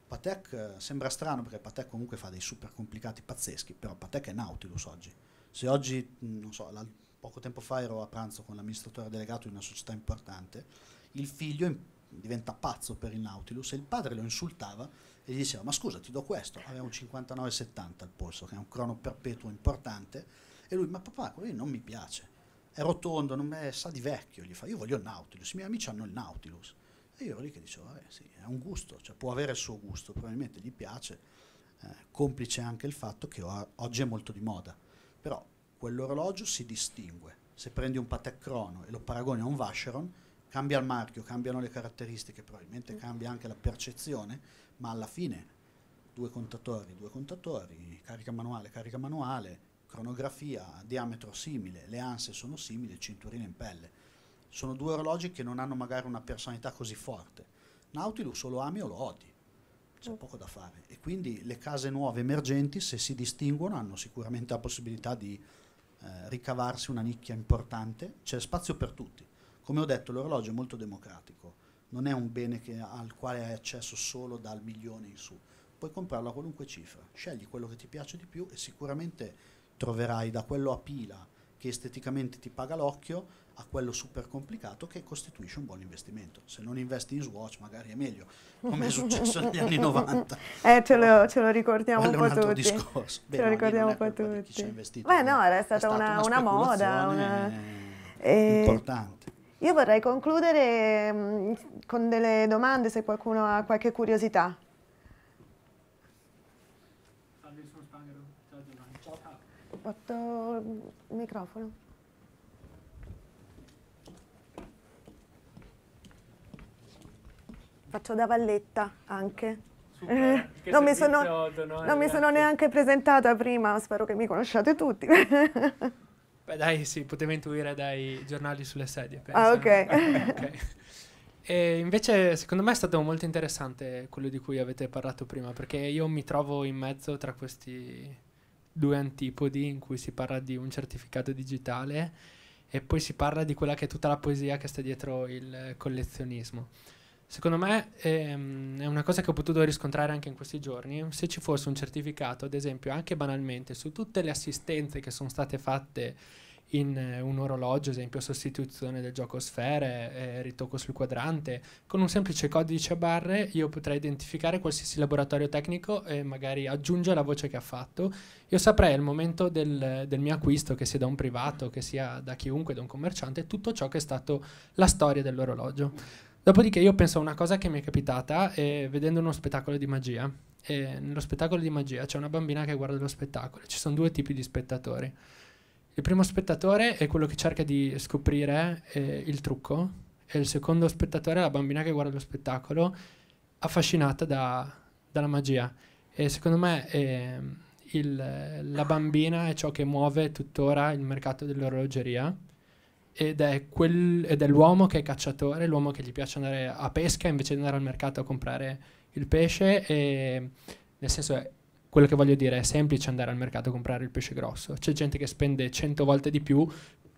Patek eh, sembra strano perché Patek comunque fa dei super complicati pazzeschi, però Patek è Nautilus oggi. Se oggi, non so, la, poco tempo fa ero a pranzo con l'amministratore delegato di una società importante, il figlio in, diventa pazzo per il Nautilus e il padre lo insultava e gli diceva ma scusa ti do questo, aveva un 59,70 al polso che è un crono perpetuo importante e lui ma papà quello non mi piace è rotondo, non è, sa di vecchio, gli fa, io voglio il Nautilus, i miei amici hanno il Nautilus. E io lì che dicevo, vabbè eh, sì, è un gusto, cioè può avere il suo gusto, probabilmente gli piace, eh, complice anche il fatto che oggi è molto di moda, però quell'orologio si distingue, se prendi un Patek Patecrono e lo paragoni a un Vacheron, cambia il marchio, cambiano le caratteristiche, probabilmente mm. cambia anche la percezione, ma alla fine due contatori, due contatori, carica manuale, carica manuale, cronografia diametro simile, le anse sono simili, il cinturino in pelle. Sono due orologi che non hanno magari una personalità così forte. Nautilus o lo ami o lo odi, c'è mm. poco da fare. E quindi le case nuove emergenti, se si distinguono, hanno sicuramente la possibilità di eh, ricavarsi una nicchia importante. C'è spazio per tutti. Come ho detto, l'orologio è molto democratico, non è un bene che, al quale hai accesso solo dal milione in su. Puoi comprarlo a qualunque cifra, scegli quello che ti piace di più e sicuramente troverai da quello a pila che esteticamente ti paga l'occhio a quello super complicato che costituisce un buon investimento. Se non investi in Swatch magari è meglio, come è successo negli anni 90. Eh, ce lo, ce lo ricordiamo un po' tutti. Discorso. Beh, ce lo ricordiamo un po' tutti. Investito, Beh eh. no, era stata, una, una, una moda. Una... Importante. Eh, io vorrei concludere mh, mm, con delle domande se qualcuno ha qualche curiosità. fatto il microfono. Faccio da valletta anche. Super, eh, non, mi sono, non mi sono, neanche presentata prima, spero che mi conosciate tutti. Beh dai, sì, poteva intuire dai giornali sulle sedie. Penso. Ah, ok. okay. E invece secondo me è stato molto interessante quello di cui avete parlato prima, perché io mi trovo in mezzo tra questi due antipodi in cui si parla di un certificato digitale e poi si parla di quella che è tutta la poesia che sta dietro il collezionismo. Secondo me ehm, è una cosa che ho potuto riscontrare anche in questi giorni. Se ci fosse un certificato, ad esempio, anche banalmente, su tutte le assistenze che sono state fatte in eh, un orologio, ad esempio sostituzione del gioco sfere, eh, ritocco sul quadrante, con un semplice codice a barre io potrei identificare qualsiasi laboratorio tecnico e magari aggiungere la voce che ha fatto. Io saprei al momento del, del mio acquisto, che sia da un privato, che sia da chiunque, da un commerciante, tutto ciò che è stato la storia dell'orologio. Dopodiché io penso a una cosa che mi è capitata eh, vedendo uno spettacolo di magia. E eh, nello spettacolo di magia c'è una bambina che guarda lo spettacolo, ci sono due tipi di spettatori. Il primo spettatore è quello che cerca di scoprire eh, il trucco e il secondo spettatore è la bambina che guarda lo spettacolo affascinata da, dalla magia. E secondo me eh, il, la bambina è ciò che muove tuttora il mercato dell'orologeria ed è, quel, ed è l'uomo che è cacciatore, l'uomo che gli piace andare a pesca invece di andare al mercato a comprare il pesce e nel senso è, quello che voglio dire è semplice andare al mercato e comprare il pesce grosso. C'è gente che spende 100 volte di più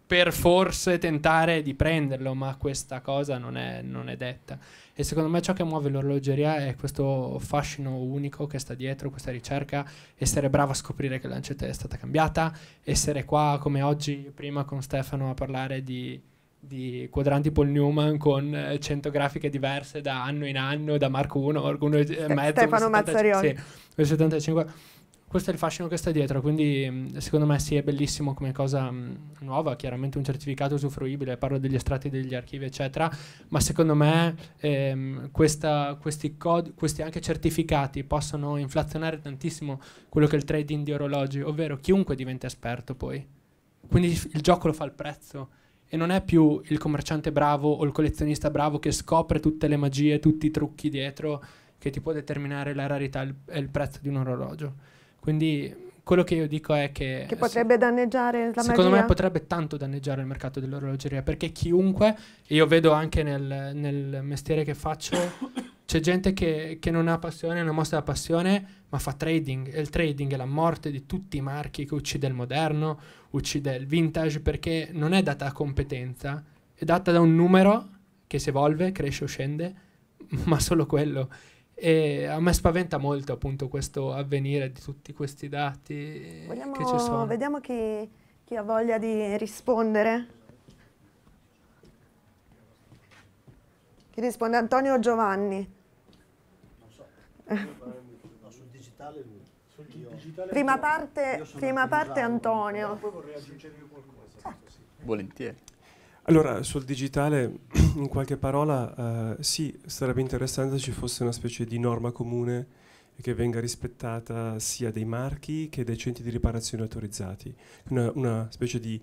per forse tentare di prenderlo, ma questa cosa non è, non è, detta. E secondo me ciò che muove l'orologeria è questo fascino unico che sta dietro questa ricerca, essere bravo a scoprire che l'ancetta è stata cambiata, essere qua come oggi prima con Stefano a parlare di di quadranti Paul Newman con 100 eh, grafiche diverse da anno in anno, da Mark 1, Mark 1 e mezzo. Stefano 70, Mazzarioni. Sì, 75. Questo è il fascino che sta dietro, quindi mm, secondo me sì, è bellissimo come cosa mh, mm, nuova, chiaramente un certificato usufruibile, parlo degli estratti degli archivi eccetera, ma secondo me ehm, questa, questi, cod- questi anche certificati possono inflazionare tantissimo quello che è il trading di orologi, ovvero chiunque diventa esperto poi. Quindi il gioco lo fa il prezzo e non è più il commerciante bravo o il collezionista bravo che scopre tutte le magie, tutti i trucchi dietro che ti può determinare la rarità e il prezzo di un orologio. Quindi quello che io dico è che... Che potrebbe se, danneggiare la secondo Secondo me potrebbe tanto danneggiare il mercato dell'orologeria, perché chiunque, e io vedo anche nel, nel mestiere che faccio, c'è gente che, che non ha passione, non mostra la passione, ma fa trading. E il trading è la morte di tutti i marchi che uccide il moderno, uccide il vintage, perché non è data a competenza, è data da un numero che si evolve, cresce o scende, ma solo quello. E a me spaventa molto appunto questo avvenire di tutti questi dati Vogliamo, che ci sono. Vediamo chi, chi ha voglia di rispondere. Chi risponde? Antonio o Giovanni? No, sul digitale lui. Sul digitale prima parte, prima parte Antonio. Poi vorrei aggiungere qualcosa. Certo. Sì. Volentieri. Allora, sul digitale, in qualche parola, eh, sì, sarebbe interessante se ci fosse una specie di norma comune che venga rispettata sia dei marchi che dei centri di riparazione autorizzati, una, una specie di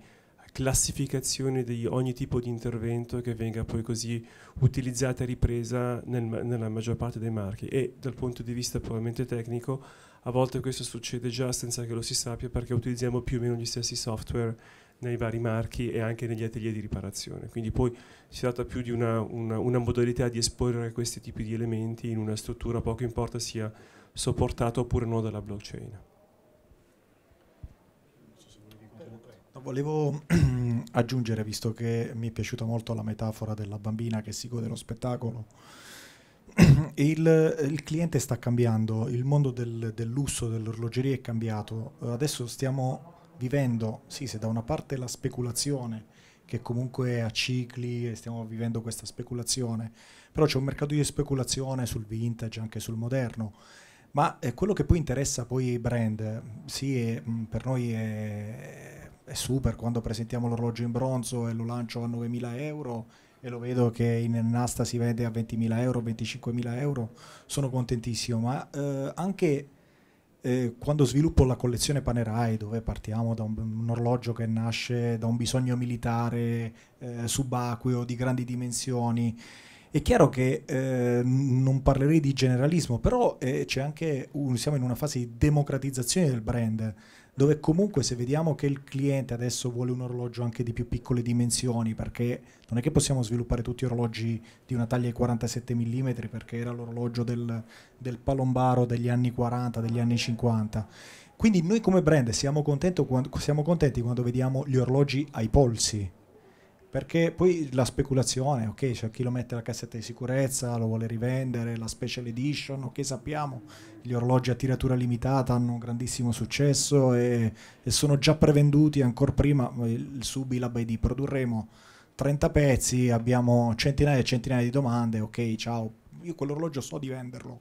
classificazione di ogni tipo di intervento che venga poi così utilizzata e ripresa nel, nella maggior parte dei marchi e dal punto di vista puramente tecnico a volte questo succede già senza che lo si sappia perché utilizziamo più o meno gli stessi software nei vari marchi e anche negli atelier di riparazione. Quindi poi si tratta più di una, una, una, modalità di esporre questi tipi di elementi in una struttura, poco importa sia sopportata oppure no dalla blockchain. volevo aggiungere, visto che mi è piaciuta molto la metafora della bambina che si gode lo spettacolo, il, il, cliente sta cambiando, il mondo del, del lusso, dell'orologeria è cambiato, adesso stiamo vivendo, sì, se da una parte la speculazione, che comunque è a cicli e stiamo vivendo questa speculazione, però c'è un mercato di speculazione sul vintage, anche sul moderno, ma eh, quello che poi interessa poi ai brand, sì, è, mm, per noi è, è super quando presentiamo l'orologio in bronzo e lo lancio a 9.000 euro e lo vedo che in Nasta si vende a 20.000 euro, 25.000 euro, sono contentissimo, ma eh, anche eh, quando sviluppo la collezione Panerai, dove partiamo da un, un orologio che nasce da un bisogno militare eh, subacqueo di grandi dimensioni, è chiaro che eh, non parlerei di generalismo, però eh, anche un, siamo in una fase di democratizzazione del brand dove comunque se vediamo che il cliente adesso vuole un orologio anche di più piccole dimensioni, perché non è che possiamo sviluppare tutti orologi di una taglia di 47 mm, perché era l'orologio del, del palombaro degli anni 40, degli anni 50. Quindi noi come brand siamo, siamo contenti quando vediamo gli orologi ai polsi, perché poi la speculazione, ok, c'è cioè chi lo mette la cassetta di sicurezza, lo vuole rivendere, la special edition, ok, sappiamo, gli orologi a tiratura limitata hanno un grandissimo successo e, e sono già prevenduti ancora prima, eh, il Subilab ID produrremo 30 pezzi, abbiamo centinaia e centinaia di domande, ok, ciao, io quell'orologio so di venderlo,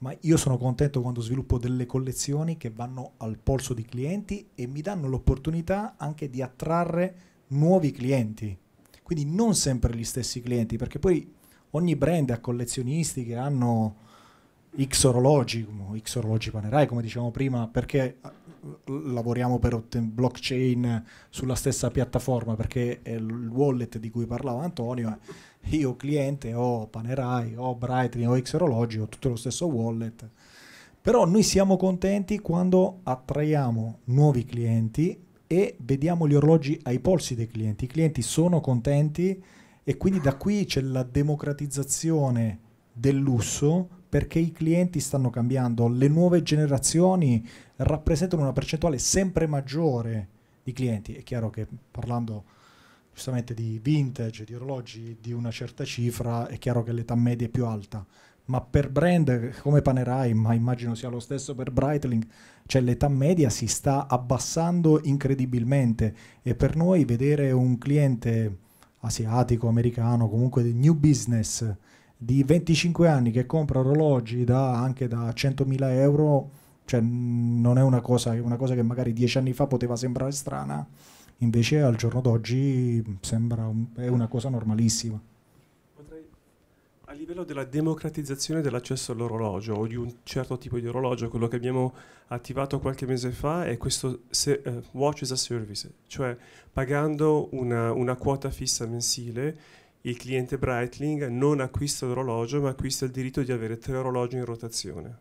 ma io sono contento quando sviluppo delle collezioni che vanno al polso di clienti e mi danno l'opportunità anche di attrarre nuovi clienti, quindi non sempre gli stessi clienti, perché poi ogni brand ha collezionisti che hanno X orologi, X orologi Panerai, come dicevamo prima, perché eh, lavoriamo per blockchain sulla stessa piattaforma, perché è il wallet di cui parlava Antonio, eh, io cliente ho Panerai, ho Brightly, ho X orologi, ho tutto lo stesso wallet. Però noi siamo contenti quando attraiamo nuovi clienti e vediamo gli orologi ai polsi dei clienti. I clienti sono contenti e quindi da qui c'è la democratizzazione del lusso perché i clienti stanno cambiando, le nuove generazioni rappresentano una percentuale sempre maggiore di clienti. È chiaro che parlando giustamente di vintage, di orologi di una certa cifra, è chiaro che l'età media è più alta ma per brand come Panerai, ma immagino sia lo stesso per Breitling, cioè l'età media si sta abbassando incredibilmente e per noi vedere un cliente asiatico, americano, comunque di new business di 25 anni che compra orologi da, anche da 100.000 euro, cioè mm, non è una cosa, una cosa che magari dieci anni fa poteva sembrare strana, invece al giorno d'oggi mm, sembra un, è una cosa normalissima. A livello della democratizzazione dell'accesso all'orologio o di un certo tipo di orologio, quello che abbiamo attivato qualche mese fa è questo se, uh, Watch as a Service, cioè pagando una, una quota fissa mensile il cliente Breitling non acquista l'orologio ma acquista il diritto di avere tre orologi in rotazione.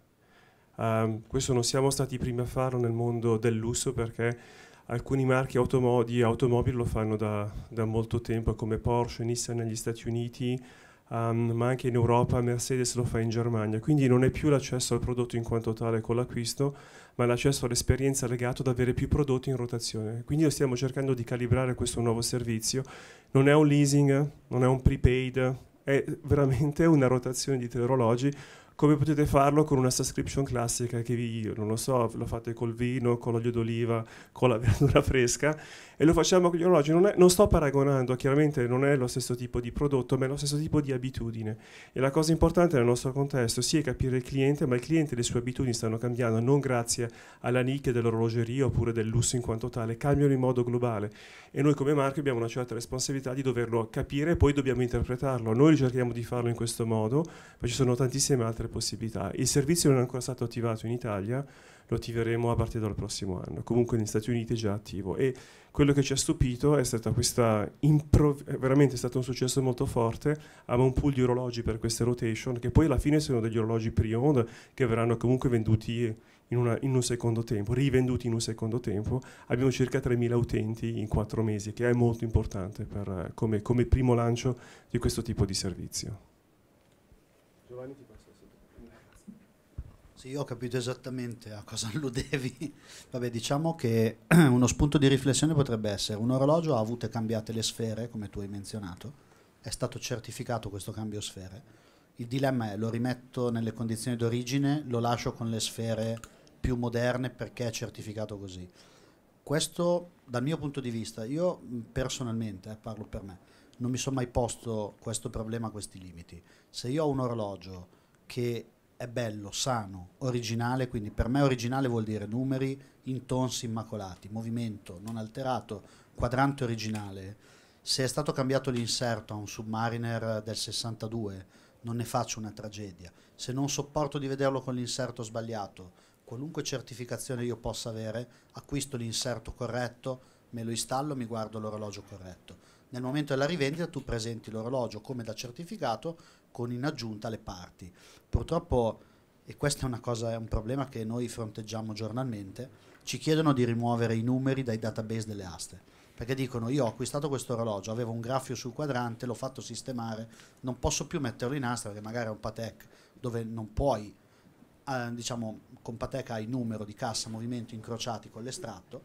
Um, questo non siamo stati i primi a farlo nel mondo del lusso perché alcuni marchi automo di automobili lo fanno da, da molto tempo come Porsche, Nissan negli Stati Uniti, um, ma anche in Europa Mercedes lo fa in Germania, quindi non è più l'accesso al prodotto in quanto tale con l'acquisto, ma l'accesso all'esperienza legato ad avere più prodotti in rotazione. Quindi stiamo cercando di calibrare questo nuovo servizio, non è un leasing, non è un prepaid, è veramente una rotazione di orologi come potete farlo con una subscription classica che vi, non lo so, lo fate col vino, con l'olio d'oliva, con la verdura fresca e lo facciamo con gli orologi. Non, è, non, sto paragonando, chiaramente non è lo stesso tipo di prodotto, ma è lo stesso tipo di abitudine. E la cosa importante nel nostro contesto sì è capire il cliente, ma il cliente e le sue abitudini stanno cambiando, non grazie alla nicchia dell'orologeria oppure del lusso in quanto tale, cambiano in modo globale. E noi come marchio abbiamo una certa responsabilità di doverlo capire e poi dobbiamo interpretarlo. Noi cerchiamo di farlo in questo modo, ma ci sono tantissime altre possibilità. Il servizio non è ancora stato attivato in Italia, lo attiveremo a partire dal prossimo anno. Comunque negli Stati Uniti è già attivo. E quello che ci ha stupito è stata questa improv- veramente è stato un successo molto forte, abbiamo un pool di orologi per queste rotation che poi alla fine sono degli orologi pre-owned che verranno comunque venduti in, una, in, un secondo tempo, rivenduti in un secondo tempo. Abbiamo circa 3.000 utenti in 4 mesi, che è molto importante per, come, come primo lancio di questo tipo di servizio. Giovanni ti sì, ho capito esattamente a cosa alludevi. Vabbè, diciamo che uno spunto di riflessione potrebbe essere un orologio ha avuto cambiate le sfere, come tu hai menzionato, è stato certificato questo cambio sfere. Il dilemma è lo rimetto nelle condizioni d'origine, lo lascio con le sfere più moderne perché è certificato così. Questo dal mio punto di vista, io personalmente, eh, parlo per me, non mi sono mai posto questo problema, questi limiti. Se io ho un orologio che è bello, sano, originale, quindi per me originale vuol dire numeri in tons immacolati, movimento non alterato, quadrante originale. Se è stato cambiato l'inserto a un Submariner del 62, non ne faccio una tragedia. Se non sopporto di vederlo con l'inserto sbagliato, qualunque certificazione io possa avere, acquisto l'inserto corretto, me lo installo, mi guardo l'orologio corretto. Nel momento della rivendita tu presenti l'orologio come da certificato con in aggiunta le parti. Purtroppo, e questo è, una cosa, è un problema che noi fronteggiamo giornalmente, ci chiedono di rimuovere i numeri dai database delle aste perché dicono io ho acquistato questo orologio, avevo un graffio sul quadrante, l'ho fatto sistemare, non posso più metterlo in asta perché magari è un Patek dove non puoi, eh, diciamo con Patek hai numero di cassa, movimento incrociati con l'estratto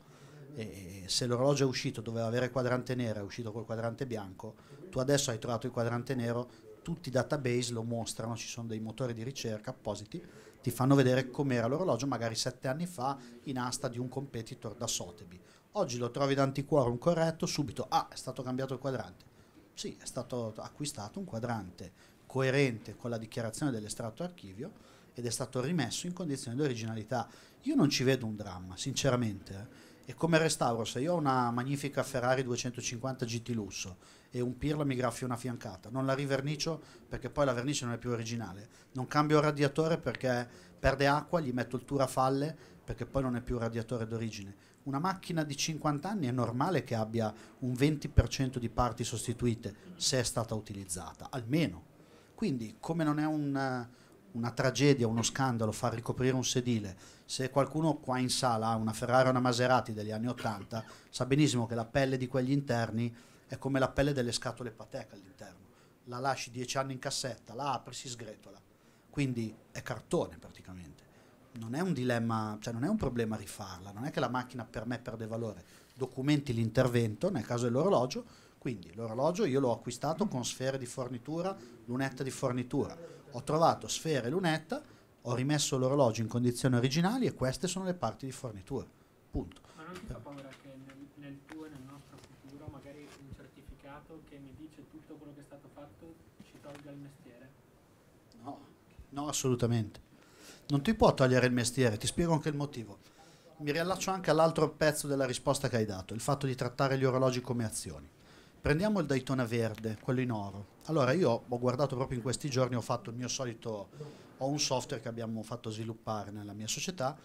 e se l'orologio è uscito doveva avere quadrante nero, è uscito col quadrante bianco, tu adesso hai trovato il quadrante nero, tutti i database lo mostrano, ci sono dei motori di ricerca appositi, ti fanno vedere com'era l'orologio magari sette anni fa in asta di un competitor da Sotheby. Oggi lo trovi da corretto, subito, ah, è stato cambiato il quadrante. Sì, è stato acquistato un quadrante coerente con la dichiarazione dell'estratto archivio ed è stato rimesso in condizione di originalità. Io non ci vedo un dramma, sinceramente. Eh. E come restauro, se io ho una magnifica Ferrari 250 GT Lusso e un pirla mi graffio una fiancata. Non la rivernicio perché poi la vernice non è più originale. Non cambio il radiatore perché perde acqua, gli metto il turafalle perché poi non è più radiatore d'origine. Una macchina di 50 anni è normale che abbia un 20% di parti sostituite se è stata utilizzata, almeno. Quindi come non è un una tragedia, uno scandalo far ricoprire un sedile. Se qualcuno qua in sala ha una Ferrari o una Maserati degli anni 80, sa benissimo che la pelle di quegli interni è come la pelle delle scatole pateca all'interno. La lasci dieci anni in cassetta, la apri, si sgretola. Quindi è cartone praticamente. Non è un dilemma, cioè non è un problema rifarla, non è che la macchina per me perde valore. Documenti l'intervento, nel caso dell'orologio, quindi l'orologio io l'ho acquistato con sfere di fornitura, lunetta di fornitura. Ho trovato sfere e lunetta, ho rimesso l'orologio in condizioni originali e queste sono le parti di fornitura. Punto. Ma non ti fa paura No, assolutamente. Non ti può togliere il mestiere, ti spiego anche il motivo. Mi riallaccio anche all'altro pezzo della risposta che hai dato, il fatto di trattare gli orologi come azioni. Prendiamo il Daytona verde, quello in oro. Allora io ho guardato proprio in questi giorni, ho fatto il mio solito, ho un software che abbiamo fatto sviluppare nella mia società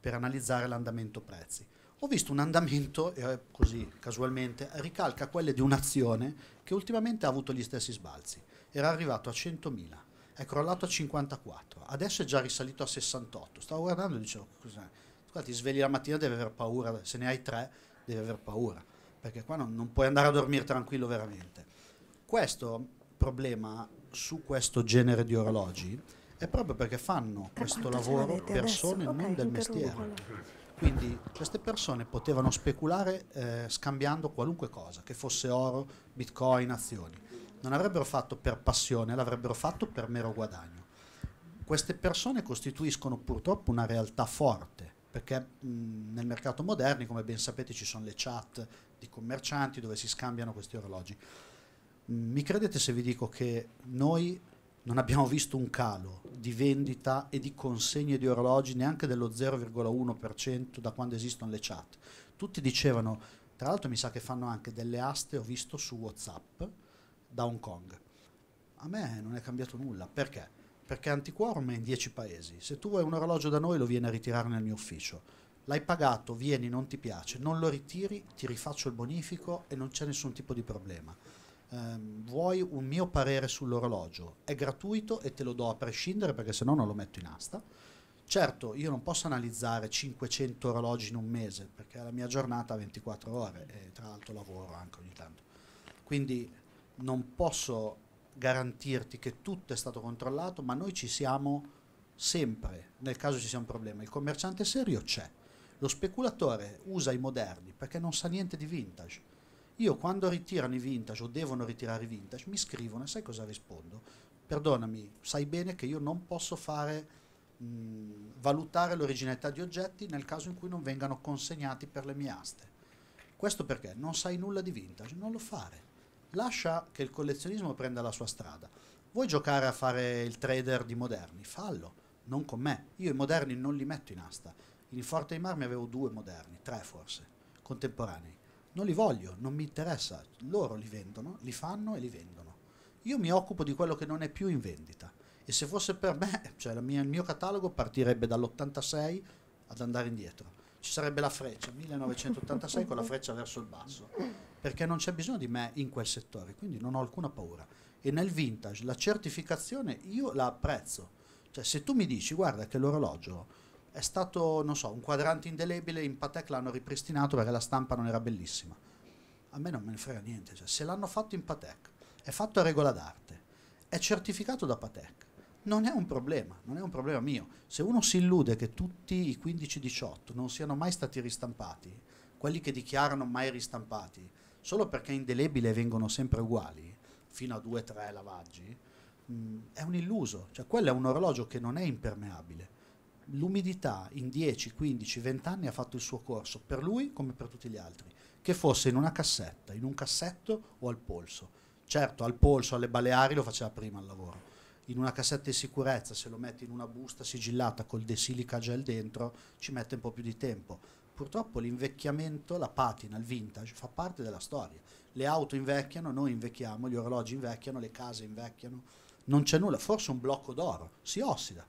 per analizzare l'andamento prezzi. Ho visto un andamento, eh, così casualmente, ricalca quelle di un'azione che ultimamente ha avuto gli stessi sbalzi. Era arrivato a 100.000 è crollato a 54, adesso è già risalito a 68. Stavo guardando e dicevo, cos'è? Qua ti svegli la mattina, devi aver paura, se ne hai tre, devi aver paura, perché qua non, non puoi andare a dormire tranquillo veramente. Questo problema su questo genere di orologi è proprio perché fanno per questo lavoro persone okay, non del mestiere. Quindi queste persone potevano speculare eh, scambiando qualunque cosa, che fosse oro, bitcoin, azioni non avrebbero fatto per passione, l'avrebbero fatto per mero guadagno. Queste persone costituiscono purtroppo una realtà forte, perché mh, nel mercato moderno, come ben sapete, ci sono le chat di commercianti dove si scambiano questi orologi. Mh, mi credete se vi dico che noi non abbiamo visto un calo di vendita e di consegne di orologi neanche dello 0,1% da quando esistono le chat. Tutti dicevano, tra l'altro mi sa che fanno anche delle aste, ho visto su WhatsApp, da Hong Kong. A me non è cambiato nulla. Perché? Perché Antiquorum è in 10 paesi. Se tu vuoi un orologio da noi lo vieni a ritirare nel mio ufficio. L'hai pagato, vieni, non ti piace, non lo ritiri, ti rifaccio il bonifico e non c'è nessun tipo di problema. Um, vuoi un mio parere sull'orologio? È gratuito e te lo do a prescindere perché se no non lo metto in asta. Certo, io non posso analizzare 500 orologi in un mese, perché la mia giornata ha 24 ore e tra l'altro lavoro anche ogni tanto. Quindi non posso garantirti che tutto è stato controllato, ma noi ci siamo sempre nel caso ci sia un problema. Il commerciante serio c'è, lo speculatore usa i moderni perché non sa niente di vintage. Io quando ritirano i vintage o devono ritirare i vintage mi scrivono e sai cosa rispondo? Perdonami, sai bene che io non posso fare mh, valutare l'originalità di oggetti nel caso in cui non vengano consegnati per le mie aste. Questo perché non sai nulla di vintage, non lo fare lascia che il collezionismo prenda la sua strada. Vuoi giocare a fare il trader di moderni? Fallo, non con me. Io i moderni non li metto in asta. In Forte di Marmi avevo due moderni, tre forse, contemporanei. Non li voglio, non mi interessa. Loro li vendono, li fanno e li vendono. Io mi occupo di quello che non è più in vendita. E se fosse per me, cioè mia, il mio catalogo partirebbe dall'86 ad andare indietro. Ci sarebbe la freccia, 1986 con la freccia verso il basso perché non c'è bisogno di me in quel settore, quindi non ho alcuna paura. E nel vintage la certificazione io la apprezzo. Cioè se tu mi dici guarda che l'orologio è stato, non so, un quadrante indelebile, in Patek l'hanno ripristinato perché la stampa non era bellissima. A me non me ne frega niente, cioè, se l'hanno fatto in Patek, è fatto a regola d'arte, è certificato da Patek, non è un problema, non è un problema mio. Se uno si illude che tutti i 15-18 non siano mai stati ristampati, quelli che dichiarano mai ristampati, solo perché è indelebile e vengono sempre uguali, fino a 2-3 lavaggi, mh, mm, è un illuso, cioè quello è un orologio che non è impermeabile. L'umidità in 10, 15, 20 anni ha fatto il suo corso, per lui come per tutti gli altri, che fosse in una cassetta, in un cassetto o al polso. Certo, al polso, alle Baleari lo faceva prima il lavoro. In una cassetta di sicurezza, se lo metti in una busta sigillata col desilica gel dentro, ci mette un po' più di tempo purtroppo l'invecchiamento, la patina, il vintage fa parte della storia. Le auto invecchiano, noi invecchiamo, gli orologi invecchiano, le case invecchiano, non c'è nulla, forse un blocco d'oro si ossida.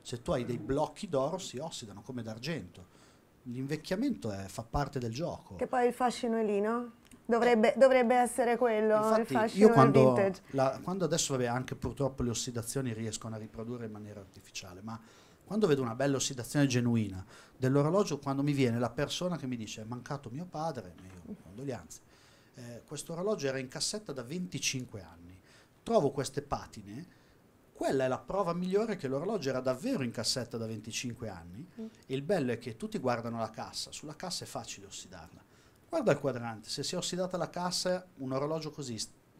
Se tu hai dei blocchi d'oro si ossidano come d'argento. L'invecchiamento è, fa parte del gioco. Che poi il fascino è lì, no? Dovrebbe, dovrebbe, essere quello Infatti, il fascino io quando, la, quando adesso vabbè, anche purtroppo le ossidazioni riescono a riprodurre in maniera artificiale ma quando vedo una bella ossidazione genuina dell'orologio, quando mi viene la persona che mi dice è mancato mio padre, mio oh, condoglianze, eh, questo orologio era in cassetta da 25 anni, trovo queste patine, quella è la prova migliore che l'orologio era davvero in cassetta da 25 anni. Mm. Il bello è che tutti guardano la cassa, sulla cassa è facile ossidarla. Guarda il quadrante, se si è ossidata la cassa, un orologio così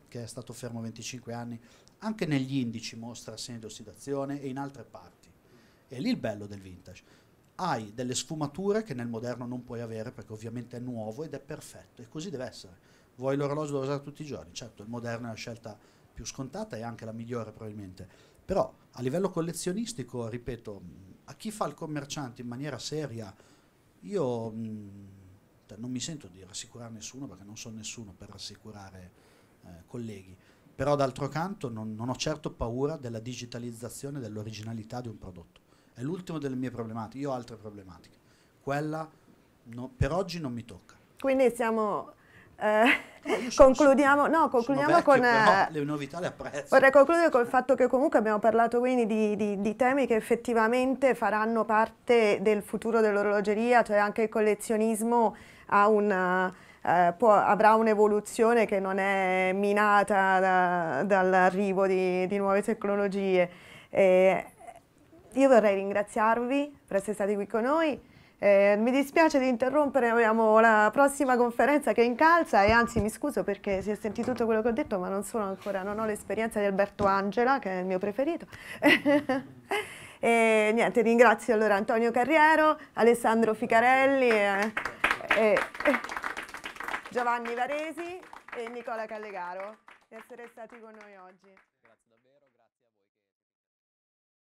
che è stato fermo 25 anni, anche negli indici mostra segni di ossidazione e in altre parti. È lì il bello del vintage. Hai delle sfumature che nel moderno non puoi avere perché ovviamente è nuovo ed è perfetto e così deve essere. Vuoi l'orologio da usare tutti i giorni? Certo, il moderno è la scelta più scontata e anche la migliore probabilmente. Però a livello collezionistico, ripeto, a chi fa il commerciante in maniera seria, io mh, mm, cioè, non mi sento di rassicurare nessuno perché non so nessuno per rassicurare eh, colleghi però d'altro canto non, non, ho certo paura della digitalizzazione dell'originalità di un prodotto. È l'ultimo delle mie problematiche. Io ho altre problematiche. Quella no, per oggi non mi tocca. Quindi siamo... Eh. Concludiamo, no, concludiamo vecchio, con però, eh, le novità le apprezzo. Vorrei concludere col fatto che comunque abbiamo parlato quindi di, di, di temi che effettivamente faranno parte del futuro dell'orologeria, cioè anche il collezionismo un, eh, può, avrà un'evoluzione che non è minata da, dall'arrivo di, di, nuove tecnologie. Eh, io vorrei ringraziarvi per essere stati qui con noi. Eh, mi dispiace di interrompere, abbiamo la prossima conferenza che incalza e anzi mi scuso perché si è sentito tutto quello che ho detto ma non sono ancora, non ho l'esperienza di Alberto Angela che è il mio preferito. e, niente, ringrazio allora Antonio Carriero, Alessandro Ficarelli, eh, eh, Giovanni Varesi e Nicola Callegaro per essere stati con noi oggi.